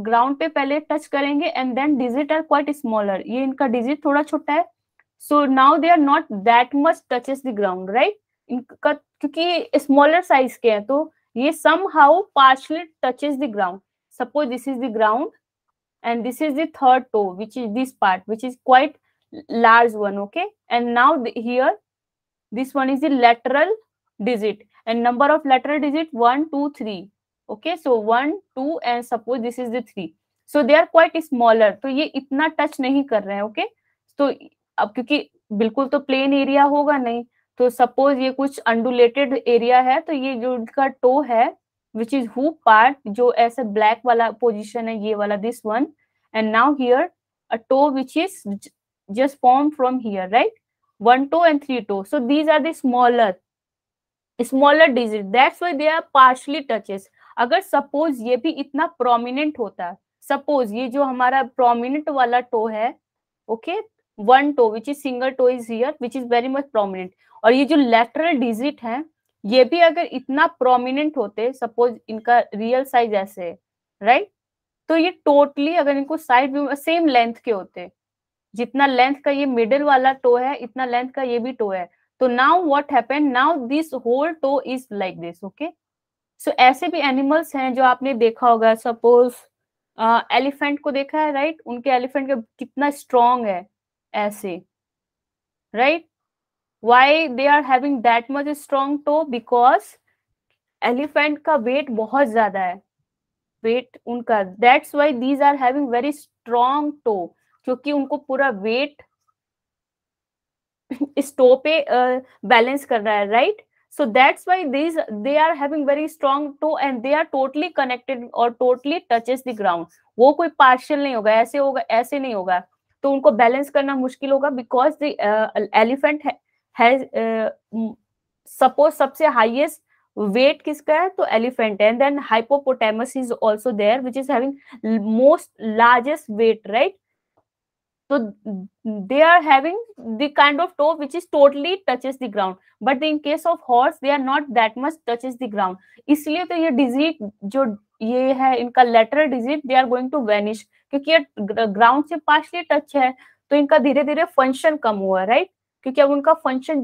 ग्राउंड पे पहले टच करेंगे and then digit are quite smaller ये इनका डिजिट थोड़ा छोटा है so now they are not that much touches the ground right इनका क्योंकि स्मॉलर साइज के हैं तो ये somehow partially touches the ground suppose this is the ground and this is third toe which is this part which is quite large one okay and now here this one is the lateral digit and number of lateral digit one two three okay so one two and suppose this is the three so they are quite smaller तो ये इतना touch नहीं कर रहे हैं okay okay? तो अब क्योंकि बिल्कुल तो प्लेन एरिया होगा नहीं तो सपोज ये कुछ अंडुलेटेड एरिया है तो ये जो इनका टो है विच इज हु पार्ट जो ऐसे ब्लैक वाला पोजिशन है ये वाला this one and now here a toe which is just form from here right one toe and three toe so these are the smaller smaller digit that's why they are partially touches अगर suppose ये भी इतना prominent होता है suppose ये जो हमारा prominent वाला टो है okay one toe which is single toe is here which is very much prominent और ये जो लेटरल डिजिट है ये भी अगर इतना प्रोमिनेंट होते सपोज इनका रियल साइज ऐसे राइट तो ये टोटली अगर इनको साइड व्यू सेम लेंथ के होते जितना लेंथ का ये मिडिल वाला टो है इतना लेंथ का ये भी टो है तो now what happen now this whole toe is like this okay so so, ऐसे भी एनिमल्स हैं जो आपने देखा होगा सपोज एलिफेंट uh, को देखा है राइट right? उनके एलिफेंट का कितना स्ट्रॉन्ग है ऐसे right why they are having that much strong toe because elephant का वेट बहुत ज्यादा है वेट उनका that's why these are having very strong toe क्योंकि उनको पूरा वेट इस टो पे बैलेंस uh, रहा है right right? so that's why these they are having very strong toe and they are totally connected or totally touches the ground वो कोई partial नहीं होगा ऐसे होगा ऐसे नहीं होगा तो उनको बैलेंस करना मुश्किल होगा बिकॉज द एलिफेंट सपोज सबसे हाईएस्ट वेट किसका है तो elephant and then hippopotamus is also there which is having most largest weight right so they are having the kind of toe which is totally touches the ground but in case of horse they are not that much touches the ground isliye to ye digit jo ye hai inka lateral digit they are going to vanish kyunki ye ground se partially touch hai है तो इनका धीरे धीरे function कम हुआ right क्योंकि अब उनका function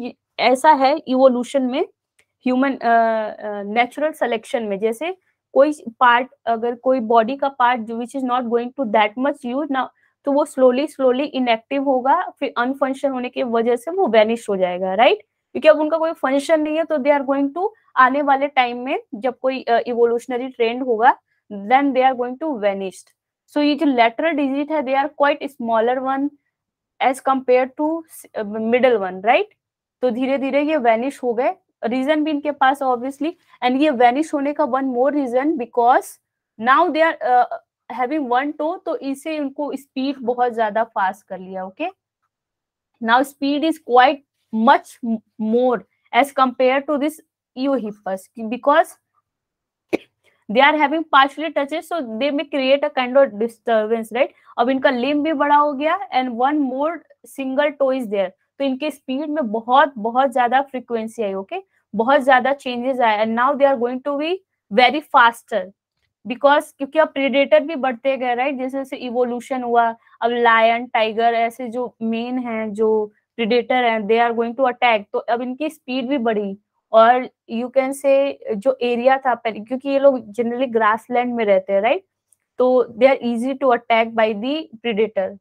ऐसा है इवोल्यूशन में uh, नेचुरल सिलेक्शन में जैसे कोई पार्ट अगर कोई बॉडी का पार्ट जो which is not going to that much use now तो वो स्लोली स्लोली इनएक्टिव होगा फिर अनफंक्शन होने की वजह से वो वैनिश हो जाएगा राइट क्योंकि अब उनका कोई फंक्शन नहीं है तो दे आर गोइंग टू आने वाले टाइम में जब कोई इवोल्यूशनरी uh, ट्रेंड होगा then they are going to vanished so ये जो लेटरल डिजिट है they are quite smaller one as compare to middle one right तो धीरे धीरे ये वेनिश हो गए रीजन भी इनके पास ऑब्वियसली एंड ये वेनिश होने का one more reason because now they are having one toe तो इसे उनको स्पीड बहुत ज्यादा फास्ट कर लिया okay now speed is quite much more as compare to this hippus because they are having partially touches so they may create a kind of disturbance right अब इनका limb भी बड़ा हो गया and one more single toe is there तो इनके speed में बहुत बहुत ज्यादा फ्रीक्वेंसी आई ओके okay? बहुत ज्यादा चेंजेस आए and now they are going to be very faster because क्योंकि अब प्रेडेटर भी बढ़ते गए राइट जैसे जैसे इवोल्यूशन हुआ अब लायन टाइगर ऐसे जो मेन है जो प्रिडेटर है they are going to attack तो अब इनकी स्पीड भी बढ़ी और यू कैन से जो एरिया था क्योंकि ये लोग जनरली ग्रास लैंड में रहते हैं राइट तो they are easy to attack by the predator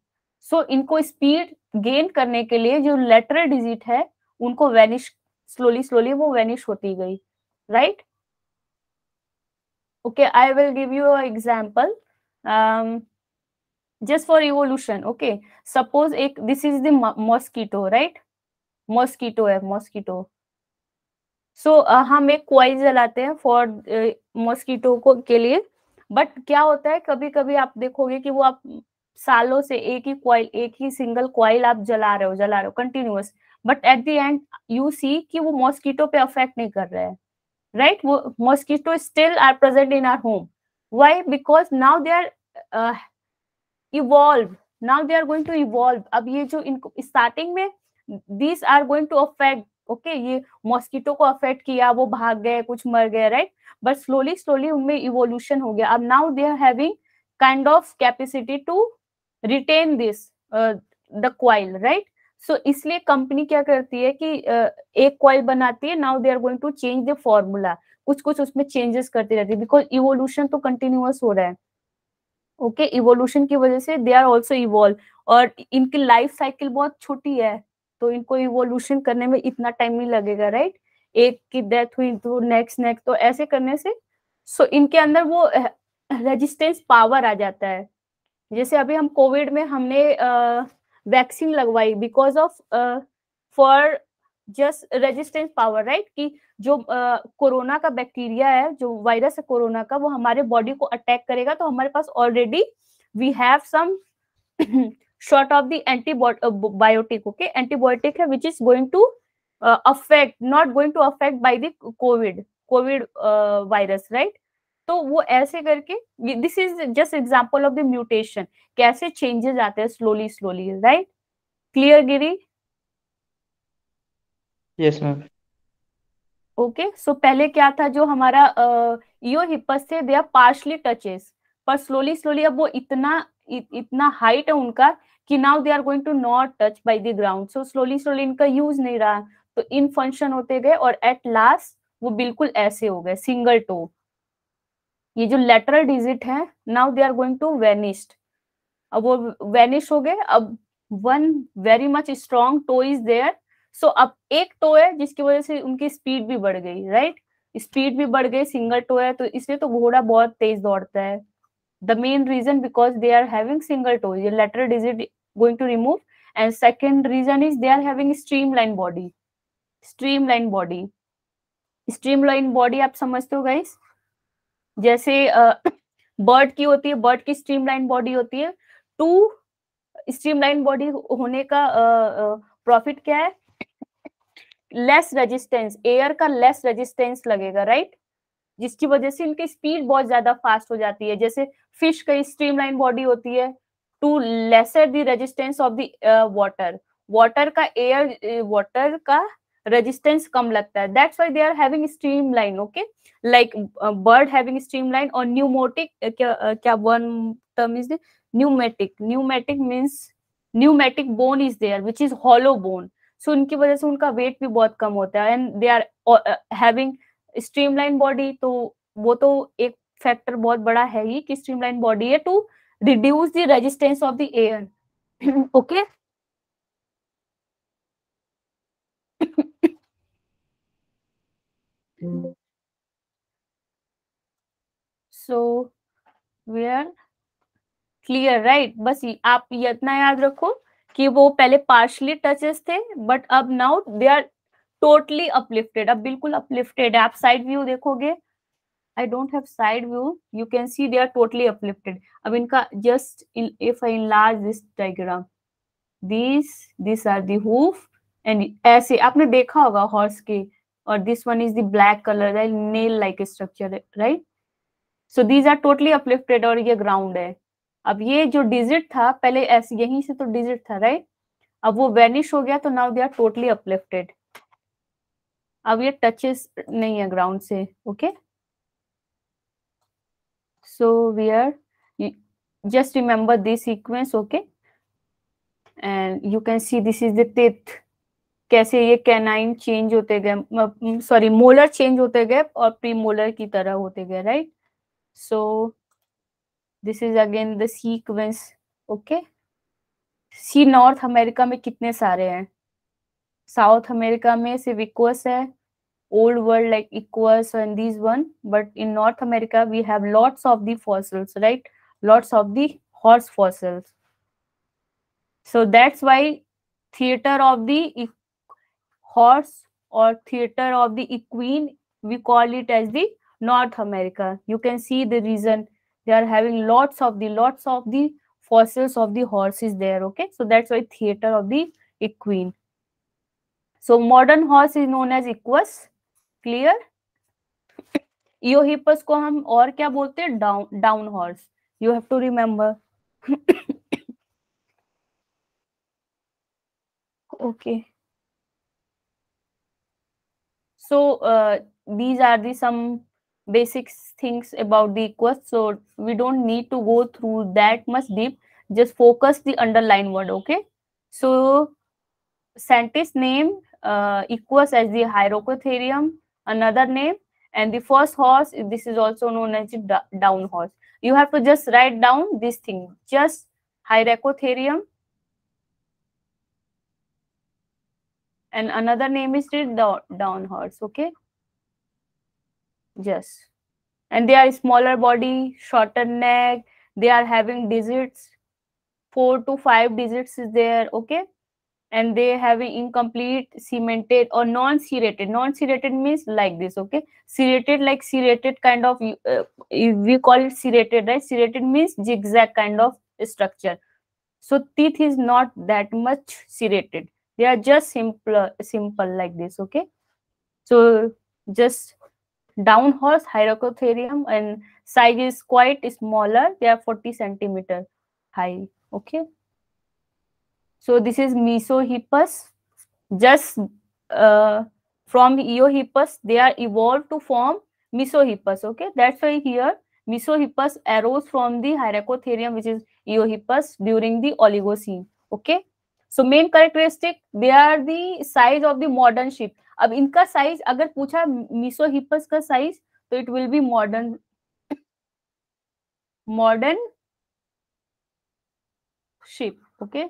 so इनको स्पीड गेन करने के लिए जो लेटरल डिजिट है उनको वेनिश स्लोली स्लोली वो वेनिश होती गई right okay i will give you an example um, just for evolution okay suppose ek, this is the mosquito right mosquito है mosquito so uh, हम एक क्वाइल जलाते हैं फॉर मॉस्किटो uh, को के लिए बट क्या होता है कभी कभी आप देखोगे कि वो आप सालों से एक ही क्वाइल एक ही सिंगल क्वाइल आप जला रहे हो जला रहे हो continuous but at the end you see कि वो मॉस्किटो पे अफेक्ट नहीं कर रहा है right mosquito still are present in our home why because now they are uh, evolve now they are going to evolve ab ye jo in starting mein these are going to affect okay okay, ये mosquito को affect किया वो भाग गए कुछ मर गए right but slowly slowly उनमें इवोल्यूशन हो गया अब now they are having kind of capacity to retain this the coil right so so, इसलिए कंपनी क्या करती है कि एक कॉइल बनाती है now they are going to change the formula कुछ कुछ उसमें चेंजेस करती रहती है बिकॉज इवोल्यूशन तो कंटिन्यूअस हो रहा है ओके okay, इवोल्यूशन की वजह से दे आर ऑल्सो इवॉल्व और इनकी लाइफ साइकिल बहुत छोटी है तो इनको इवोल्यूशन करने में इतना टाइम नहीं लगेगा राइट एक की डेथ हुई तो नेक्स्ट नेक्स्ट तो ऐसे करने से सो so, इनके अंदर वो रेजिस्टेंस पावर आ जाता है जैसे अभी हम कोविड में हमने uh, वैक्सीन लगवाई because of for just resistance power right कि जो कोरोना uh, का बैक्टीरिया है जो वायरस है कोरोना का वो हमारे बॉडी को अटैक करेगा तो हमारे पास already we have some sort of the antibiotic okay antibiotic है which is going to affect not going to affect by the covid covid virus right तो वो ऐसे करके this is just example of the mutation कैसे changes आते हैं slowly slowly right clear गिरी yes ma'am okay so पहले क्या था जो हमारा यो हिपस थे दे आर पार्शली टचेस पर स्लोली स्लोली अब वो इतना इत, इतना हाइट है उनका कि now they are going to not touch by the ground so slowly slowly इनका यूज नहीं रहा तो इन फंक्शन होते गए और एट लास्ट वो बिल्कुल ऐसे हो गए सिंगल टो ये जो लेटरल डिजिट है now they are going to vanished अब वो वेनिश हो गए अब one very much strong toe is there so अब एक टो है जिसकी वजह से उनकी स्पीड भी बढ़ गई राइट स्पीड भी बढ़ गई सिंगल टो है तो इसलिए तो घोड़ा बहुत तेज दौड़ता है the main reason because they are having single toe ये lateral digit going to remove and second reason is they are having streamline body streamline body streamline body आप समझते हो गाइस जैसे <coughs> bird की होती है bird की streamline body होती है टू स्ट्रीमलाइन बॉडी होने का प्रॉफिट क्या है लेस रेजिस्टेंस एयर का लेस रेजिस्टेंस लगेगा राइट जिसकी वजह से इनकी स्पीड बहुत ज्यादा फास्ट हो जाती है जैसे फिश का स्ट्रीमलाइन बॉडी होती है to lesser the resistance of the water water का एयर वाटर का रेजिस्टेंस कम लगता है that's why they are having streamline okay like bird having streamline और न्यूमोटिक uh, क्या one term is pneumatic pneumatic means pneumatic bone is there which is hollow bone so उनकी वजह से उनका wait भी बहुत कम होता है and they are having streamline body तो वो तो एक फैक्टर बहुत बड़ा है ही कि स्ट्रीम लाइन बॉडी है to reduce the resistance of the air okay so we are clear right बस आप इतना याद रखो कि वो पहले पार्शली टचेस थे बट अब now they are totally uplifted अब बिल्कुल अपलिफ्टेड है आप साइड व्यू देखोगे I don't have side view you can see they are totally uplifted अब इनका just if I large this diagram this this are the hoof and ऐसे आपने देखा होगा हॉर्स के और this one is the black colour nail like structure right so these are totally uplifted और ये ग्राउंड है अब ये जो डिजिट था पहले ऐसे यहीं से तो डिजिट था राइट अब वो वेनिश हो गया तो now they are totally uplifted अब ये टचेस नहीं है ग्राउंड से okay so we are just remember this sequence okay and you can see this is teeth कैसे ये कैनाइन चेंज होते गए सॉरी मोलर चेंज होते गए और प्री मोलर की तरह होते गए right so this is again the sequence okay see North America में कितने सारे हैं साउथ अमेरिका में सिर्फ इक्वस है old world like Equus and this one but in North America we have lots of the fossils right lots of the horse fossils so that's why theatre of the horse or theater of the equine we call it as the north america you can see the reason they are having lots of the lots of the fossils of the horses there okay so that's why theater of the equine so modern horse is known as equus clear Eohippus ko हम और kya bolte? Down, down horse. You have to remember. <coughs> Okay so uh, these are the some basic things about the quest so we don't need to go through that much deep just focus the underline word okay so scientist name uh, equus as the hyracotherium another name and the first horse this is also known as the down horse you have to just write down this thing just hyracotherium and another name is down downwards okay yes and they are smaller body shorter neck they are having digits four to five digits is there okay and they have incomplete cemented or non serrated non serrated means like this okay serrated like serrated kind of uh, we call it serrated right serrated means zigzag kind of structure so teeth is not that much serrated they are just simpler simple like this okay so just down horse hyracotherium and size is quite smaller they are 40 centimeter high okay so this is mesohippus just uh, from eohippus they are evolved to form mesohippus okay that's why here mesohippus arose from the hyracotherium which is eohippus during the oligocene okay so main characteristic they are the size of the modern sheep अब इनका size अगर पूछा Mesohippus का size तो it will be modern modern sheep okay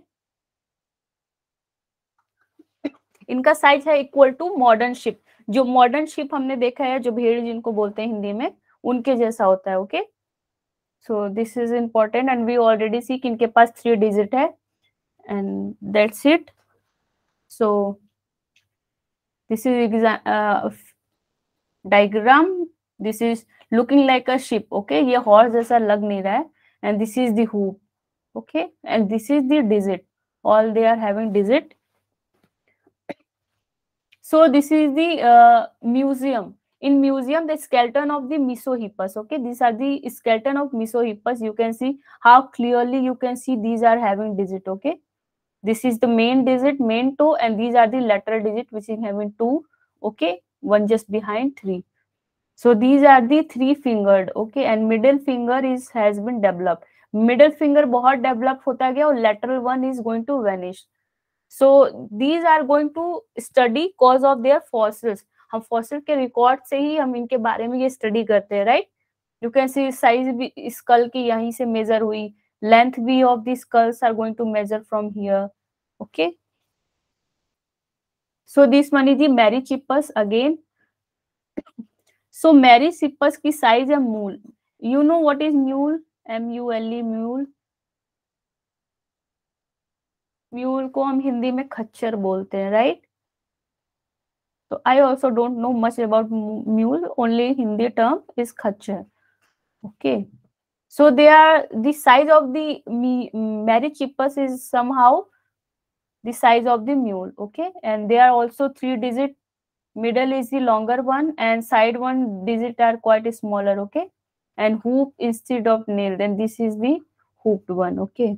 इनका size है equal to modern sheep जो modern sheep हमने देखा है जो भेड़ जिनको बोलते हैं हिंदी में उनके जैसा होता है okay so this is important and we already see कि इनके पास थ्री डिजिट है and that's it so this is exa uh, diagram this is looking like a ship okay here horse jaisa lag nahi and this is the hoop okay and this is the digit all they are having digit so this is the uh, museum in museum the skeleton of the mesohippus okay these are the skeleton of mesohippus you can see how clearly you can see these are having digit okay this is the main digit main two and these are the lateral digit which is having two okay one just behind three so these are the three fingered okay and middle finger is has been developed middle finger bahut develop hota gaya और lateral one is going to vanish so these are going to study cause of their fossils हम fossil के record से ही हम इनके बारे में ये study करते हैं right you can see size भी skull की यहीं से measure हुई length b of these skulls are going to measure from here okay so this one is the merychippus again so merychippus ki size hai mule you know what is mule m u l e mule mule ko hum hindi mein खच्चर bolte hain right so i also don't know much about mule only hindi term is खच्चर okay. so they are the size of the merychippus is somehow the size of the mule okay and they are also three digit middle is the longer one and side one digit are quite smaller okay and hoop instead of nail then this is the hooped one okay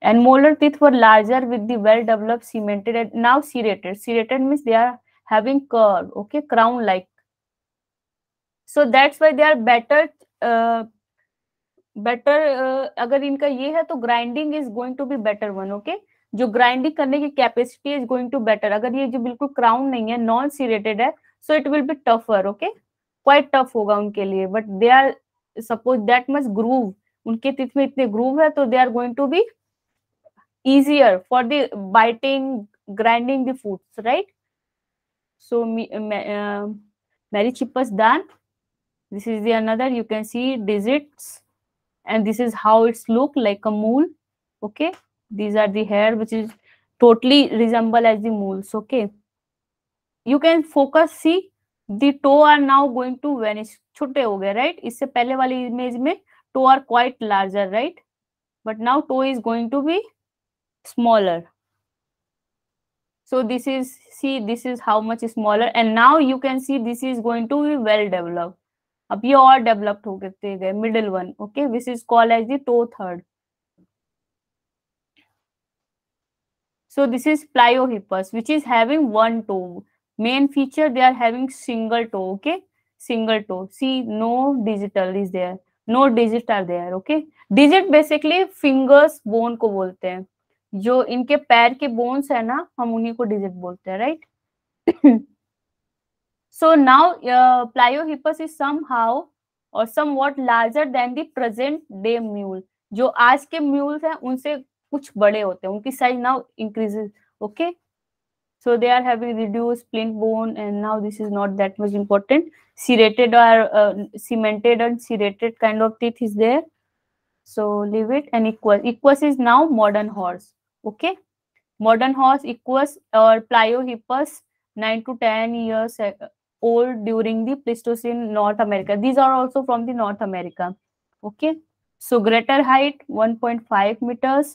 and molar teeth were larger with the well developed cemented and now serrated serrated means they are having curve okay crown like so that's why they are better uh, better uh, अगर इनका ये है तो grinding is going to be better one okay जो grinding करने की capacity is going to better अगर ये जो बिल्कुल क्राउन नहीं है नॉन सीरेटेड है so it will be tougher okay quite tough होगा उनके लिए but they are suppose that much groove उनके तिथ में इतने ग्रूव है तो they are going to be easier for the biting grinding the foods right so uh, mary chippas dan this is the another you can see and this is how it's look like a mole okay these are the hair which is totally resemble as the moles okay you can focus see the toe are now going to vanish Chote हो गए right इससे पहले image image में toe are quite larger right but now toe is going to be smaller so this is see this is how much smaller and now you can see this is going to be well developed अब ये और developed हो गए middle one okay which is call as दो third so this is Pliohippus which is having one toe main feature they are having single toe okay single toe see no digital is there no digit are there okay digit basically fingers bone को बोलते हैं जो इनके पैर के bones है ना हम उन्हीं को डिजिट बोलते हैं right right? So now uh, Pliohippus is somehow or somewhat larger than the present day mule. जो आज के mules हैं उनसे कुछ बड़े होते हैं उनकी size now increases. Okay? So they are having reduced splint bone and now this is not that much important. Cerated or uh, cemented and cerated kind of teeth is there. So leave it and equus. Equus is now modern horse. Okay? Modern horse, equus or Pliohippus. 9 to 10 years uh, old during the Pleistocene North America. These are also from the North America. Okay. So greater height 1.5 meters.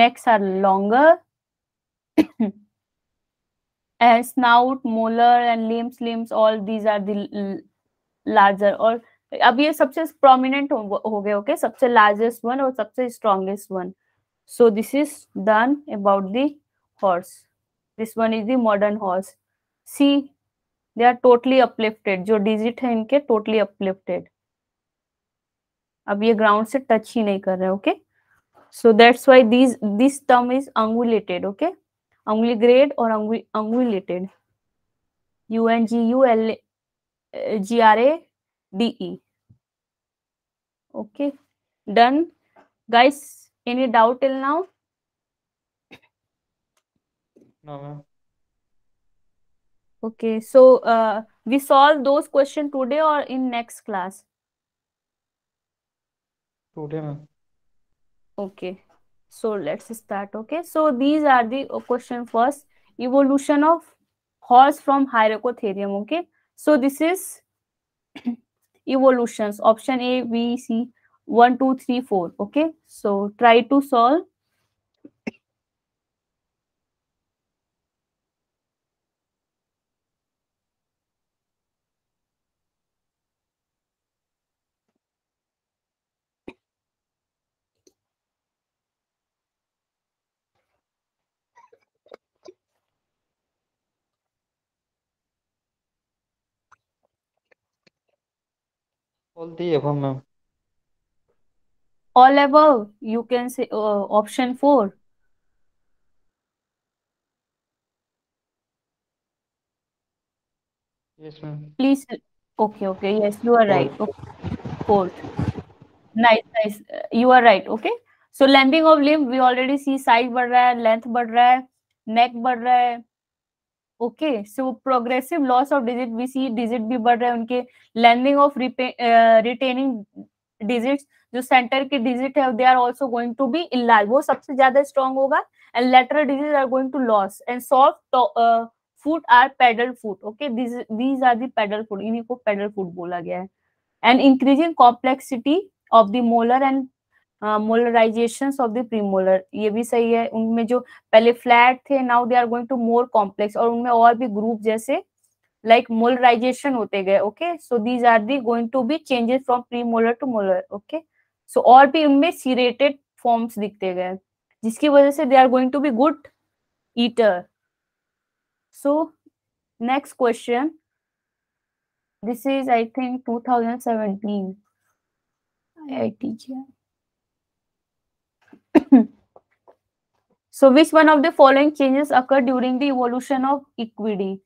Necks are longer. <coughs> and snout, molar and limbs, limbs, all these are the larger or अब ये सबसे prominent हो, हो गए okay सबसे largest one और सबसे strongest one so this is done about the horse this one is the modern horse see they are totally uplifted जो डिजिट है इनके टोटली अपलिफ्टेड अब ये ग्राउंड से टच ही नहीं कर रहे okay so that's why this this term is ungulated okay unguligrade और ungulated U N G U L G R A D E okay done guys any doubt till now no ma'am Okay, so uh, we solve those questions today or in next class? Today, ma'am. Okay, so let's start. Okay, so these are the uh, question first evolution of horse from Hyracotherium. Okay, so this is <clears throat> evolutions option A, B, C, 1, 2, 3, 4. Okay, so try to solve all the above ma'am all above you can say uh, option 4 yes ma'am please okay okay yes you are right okay. fourth nice nice you are right okay so lambing of limb we already see size बढ़ रहा है length बढ़ रहा है नेक बढ़ रहा है okay so progressive loss of digit we see digit भी बढ़ रहे हैं उनके लैंडिंग ऑफ रिटेनिंग डिजिट जो सेंटर के डिजिट है they are also going to be इलाज वो सबसे ज्यादा स्ट्रॉन्ग होगा and lateral digit are going to loss and soft foot or pedal foot okay these are the pedal foot इन्हीं को पेडल फूड बोला गया है and increasing complexity of the molar and molarization of the premolar ये भी सही है उनमें जो पहले फ्लैट थे now they are going to more complex और उनमें और भी ग्रुप जैसे लाइक like मोलराइजेशन होते गए okay so these are the going to be changes from premolar to molar okay so और भी उनमें सीरेटेड फॉर्म्स दिखते गए जिसकी वजह से they are going to be good eater so next question this is I think two thousand seventeen I IIT की <coughs> so which one of the following changes occur during the evolution of equidae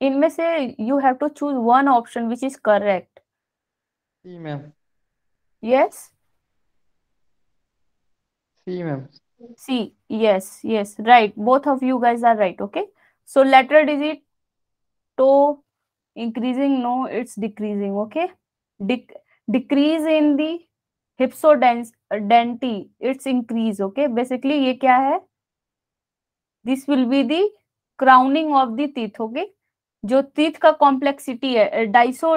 in may you have to choose one option which is correct see ma'am yes see ma'am see yes yes right both of you guys are right okay so lateral digit to increasing no it's decreasing okay decrease in the hypsodonty it's increase okay basically ये क्या है this will be the crowning of the teeth okay जो teeth का complexity है Daiso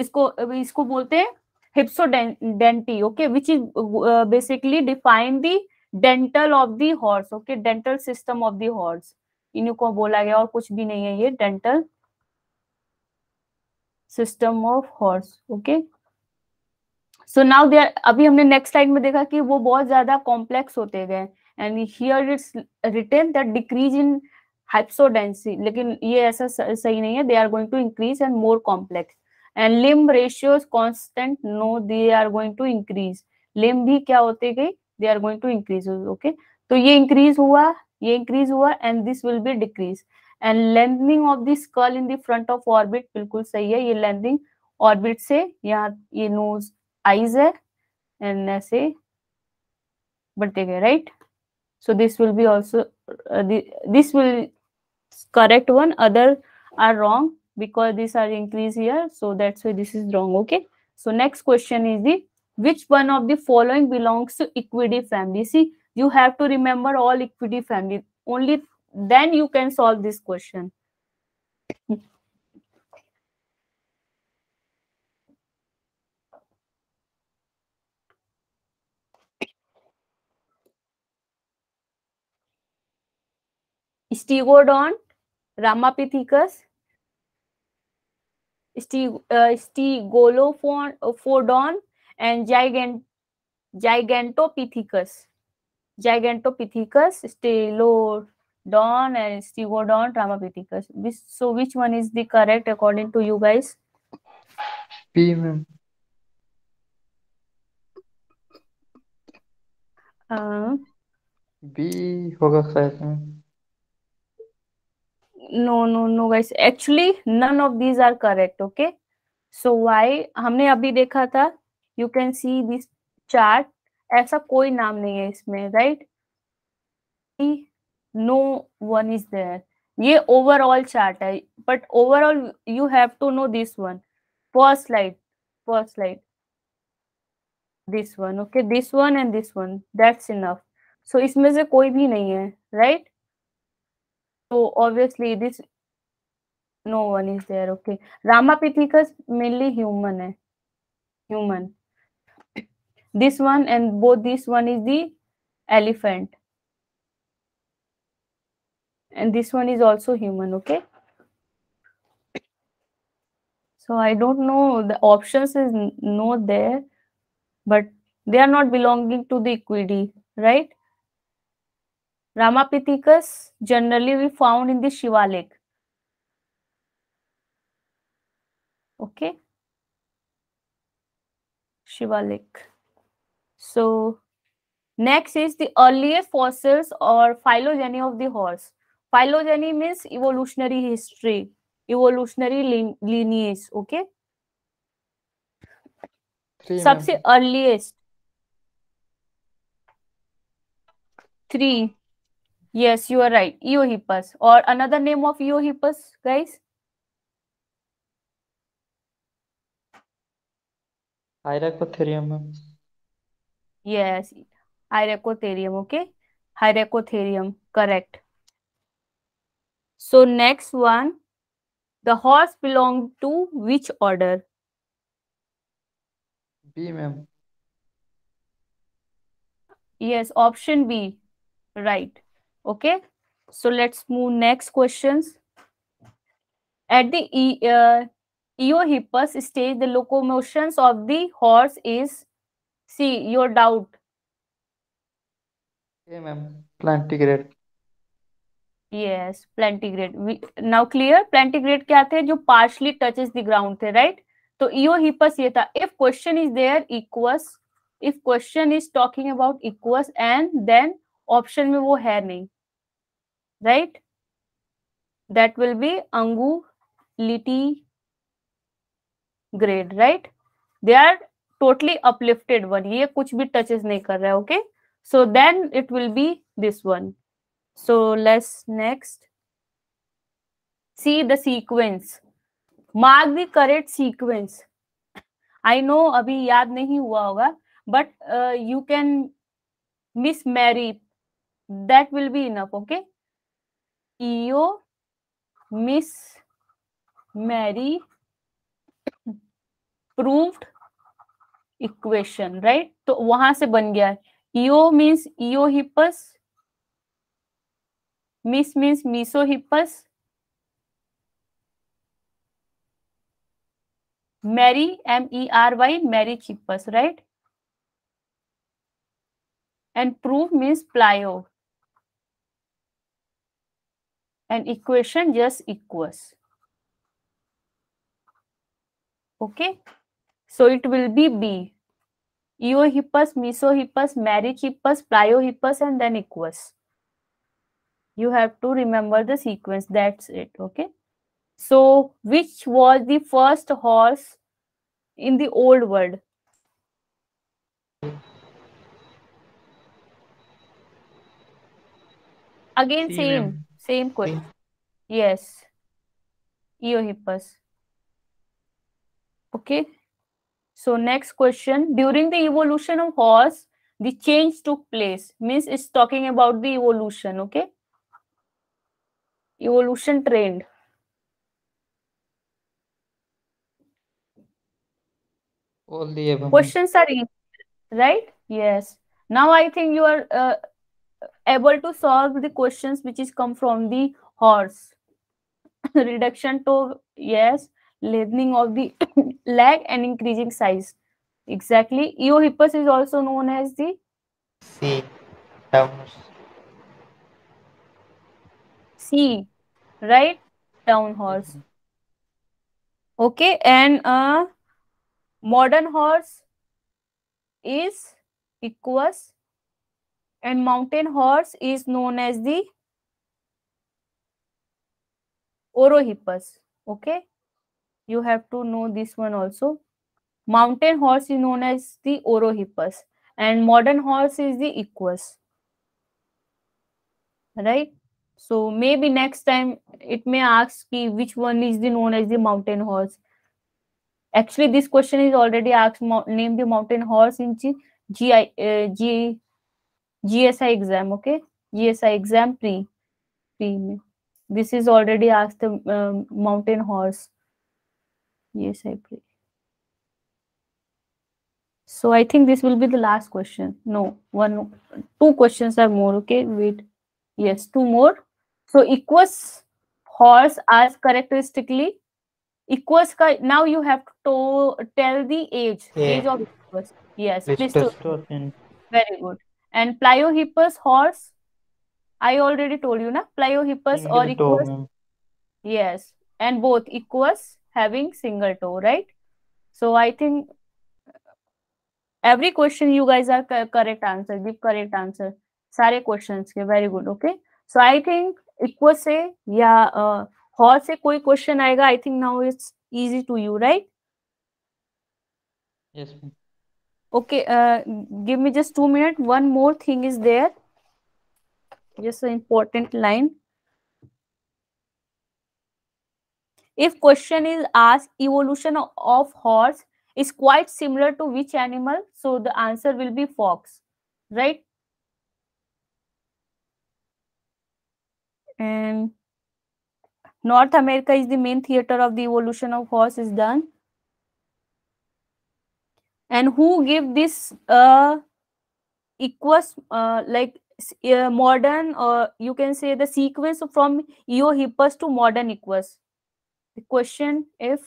इसको इसको बोलते हैं hypsodonty okay which is basically define the dental of the horse okay dental system of the horse इन्हीं को बोला गया और कुछ भी नहीं है ये dental system of horse okay so now there अभी हमने नेक्स्ट स्लाइड में देखा कि वो बहुत ज्यादा कॉम्प्लेक्स होते गए and here it's written that decrease in hypsodonty लेकिन ये ऐसा सही नहीं है they are going to increase and more complex and limb ratios constant no they are going to increase limb भी क्या होते गई they are going to increase okay तो ये इंक्रीज हुआ ये इंक्रीज हुआ and this will be decrease and lengthening of this curl in the front of orbit बिल्कुल सही है ये लेंथनिंग ऑर्बिट से यहाँ ये नोज आईज है एंड ऐसे बढ़ते गए right so this will be also uh, this will correct one other are wrong because these are increased here so that's why this is wrong okay so next question is the which one of the following belongs to equity family see you have to remember all equity family only then you can solve this question stegodon ramapithecus stegolophon uh, uh, and gigant gigantopithecus gigantopithecus stelo Don and Stegodon Dramapithecus. Which, so which one is the correct according to you guys? P ma'am. Uh, B होगा शायद no no no guys actually none of these are correct okay so why हमने अभी देखा था you can see this chart ऐसा कोई नाम नहीं है इसमें right right? no one is there ये ओवरऑल चार्ट है but overall you have to know this one first slide first slide this one okay this one and this one that's enough so इसमें से कोई भी नहीं है right तो obviously this no one is there okay Ramapithecus mainly human है human this one and both this one is the elephant and this one is also human okay so i don't know the options is no there but they are not belonging to the equidae right ramapithecus generally we found in the shiva okay shiva so next is the earliest fossils or phylogeny of the horse phylogeny means evolutionary history evolutionary lineage okay सबसे earliest three yes you are right eohippus और another name of eohippus guys Hyracotherium yes Hyracotherium okay Hyracotherium correct So next one, the horse belong to which order? B, ma'am. Yes, option B. Right. Okay. So let's move next questions. At the e, uh, Eohippus stage, the locomotions of the horse is C. Your doubt. Okay, ma'am. Plantigrade. Yes plantigrade now clear plantigrade क्या थे जो partially touches the ground थे right right? तो hippus ये था if question is there equus if question is talking about equus and then option में वो है नहीं right that will be unguligrade right they are totally uplifted one ये कुछ भी टचेस नहीं कर रहा है okay so then it will be this one So let's next see the sequence. Mark the correct sequence. I know abhi yaad nahi hua hoga but uh, you can miss Mary. That will be enough, okay? eo Miss Mary proved equation, right? to wahan se ban gaya eo means eohippus miss means hippus mery M E R Y merychippus right and proof means plio and equation just equus okay so it will be be eohippus mesohippus merychippus pliohippus and then equus you have to remember the sequence that's it okay so which was the first horse in the old world again same same, same question yes eohippus okay so next question during the evolution of horse the change took place means it's talking about the evolution okay evolution trend all the above. questions are easy right yes now i think you are uh, able to solve the questions which is come from the horse <coughs> reduction to yes lengthening of the <coughs> leg and increasing size exactly eohippus is also known as the C, right? Down horse. Okay, and a modern horse is equus and mountain horse is known as the orohippus. Okay, you have to know this one also. Mountain horse is known as the orohippus and modern horse is the equus right so maybe next time it may ask ki which one is the known as the mountain horse. Actually, this question is already asked. Name the mountain horse in GI, uh, G, GSI exam. Okay, GSI exam pre pre. This is already asked the um, mountain horse. Yes, I pre. So I think this will be the last question. No, one, two questions are more. Okay, wait. Yes, two more. So equus horse as characteristically equus. Now you have to tell the age. Yeah. Age of equus. Yes. Pleistocene. Very good. And pliohippus horse. I already told you, na pliohippus single or equus. Toe, yes, and both equus having single toe, right? So I think every question you guys are correct answer. Give correct answer. Sare questions. Ke, very good. Okay. So I think इक्व से या हॉल से कोई question आएगा I think now it's easy to you right yes okay uh, give me just 2 minute one more thing is there just an important line if question is asked evolution of horse is quite similar to which animal so the answer will be fox right and North America is the main theater of the evolution of horse is done. And who gave this uh, equus uh, like uh, modern or uh, you can say the sequence from Eohippus to modern equus? The question if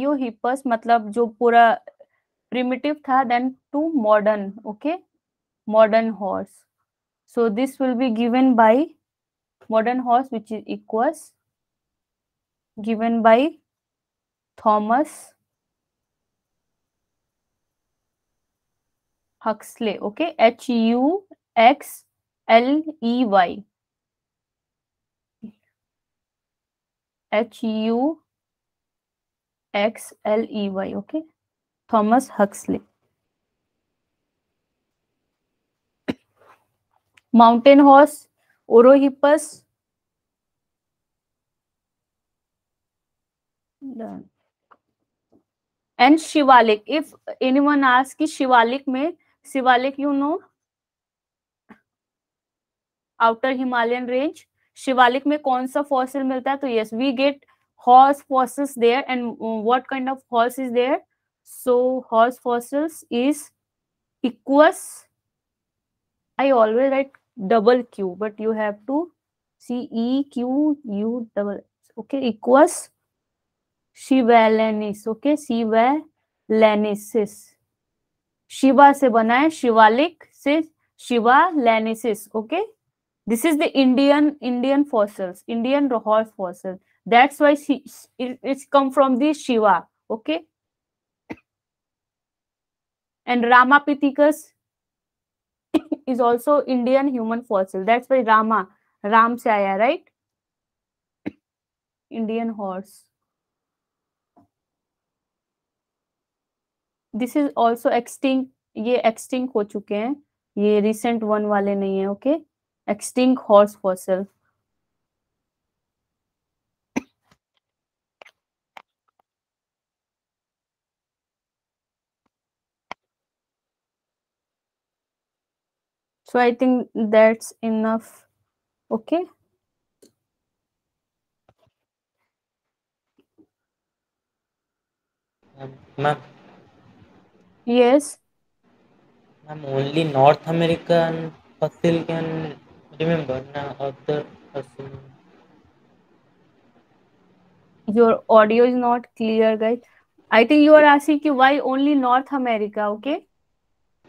eohippus मतलब जो पूरा primitive था then to modern okay modern horse so this will be given by modern horse which is equus given by Thomas Huxley okay H U X L E Y H U X L E Y. Okay, Thomas Huxley. Mountain horse, Orohippus. Done. And Shivalik. If anyone asks, ki Shivalik में Shivalik, you know, outer Himalayan range Shivalik में कौन सा fossil मिलता है तो yes we get horse fossils there and uh, what kind of horse is there so horse fossils is equus i always write double q but you have to see e q u double okay equus shivalenis okay shivalenisis shiva se bana hai shivalik se shivalenisis okay this is the indian indian fossils indian horse fossils that's why she, it, it's come from the shiva okay and rama ramapithecus is also indian human fossil that's why rama ram se aaya right indian horse this is also extinct ye extinct ho chuke hain ye recent one wale nahi hai okay extinct horse fossil So I think that's enough. Okay. Ma'am. Yes. Ma'am, only North American fossil can remember now other fossil. Your audio is not clear, guys. I think you are asking why only North America, okay?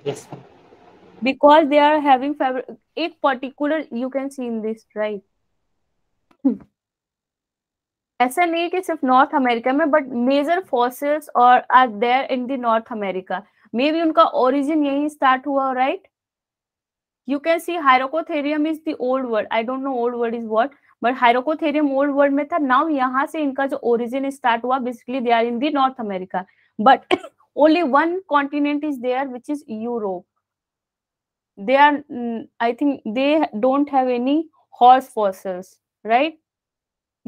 Yes, ma'am because they are having fabric a particular you can see in this right ऐसा नहीं कि सिर्फ North America में but major fossils और are there in the North America may be उनका origin यही start हुआ right you can see Hyracotherium is the old word I don't know old word is what but Hyracotherium old word में था now यहाँ से इनका जो origin start हुआ basically they are in the North America but only one continent is there which is Europe they are mm, i think they don't have any horse fossils right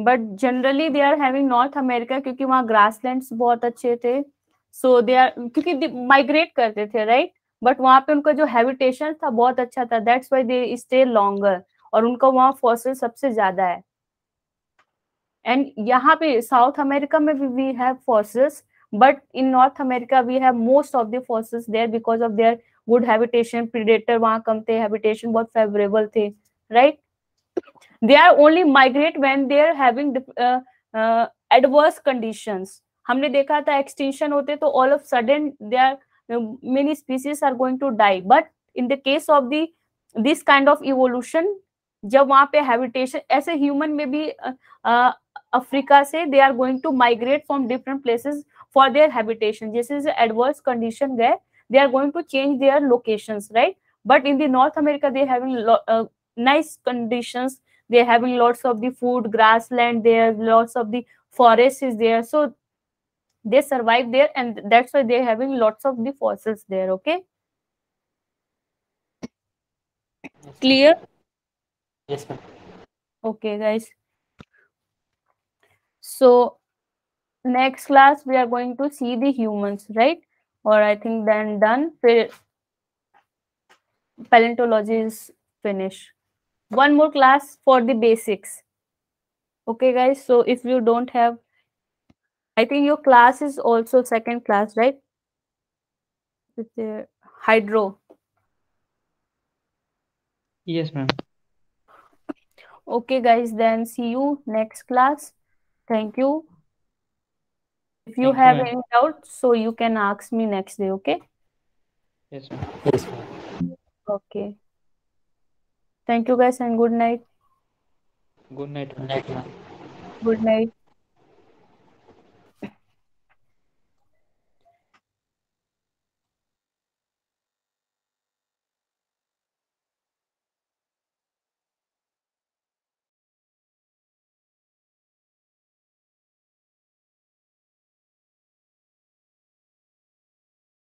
but generally they are having North America क्योंकि वहाँ grasslands बहुत अच्छे थे सो they are क्योंकि migrate करते थे right right? But वहाँ पे उनका जो हैबिटेशन था बहुत अच्छा था that's why they stay longer और उनका वहाँ फॉसिल सबसे ज्यादा है एंड यहाँ पे साउथ अमेरिका में भी we have fossils but in North America we have most of the fossils there because of their good habitation predator वहां कम थे हैबिटेशन बहुत फेवरेबल थे right they are only migrate when they are having adverse condition हमने देखा था extension होते तो all of sudden they are many species are going to die but in the case of the this kind of evolution जब वहां पे habitation ऐसे human में भी अफ्रीका uh, uh, से they are going to migrate from different places for their habitation जैसे adverse condition गए they are going to change their locations right but in the north america they're having uh, nice conditions they're having lots of the food grassland there lots of the forest is there so they survive there and that's why they're having lots of the fossils there okay clear yes ma'am okay guys so next class we are going to see the humans right or I think then done. Paleontology is finished. One more class for the basics. Okay, guys. So if you don't have, I think your class is also second class, right? With the hydro. Yes, ma'am. Okay, guys. Then see you next class. Thank you. If you Thank have you, any doubt, so you can ask me next day, okay? Yes, Yes, Okay. Thank you guys and good night. Good night. Good night. Good night.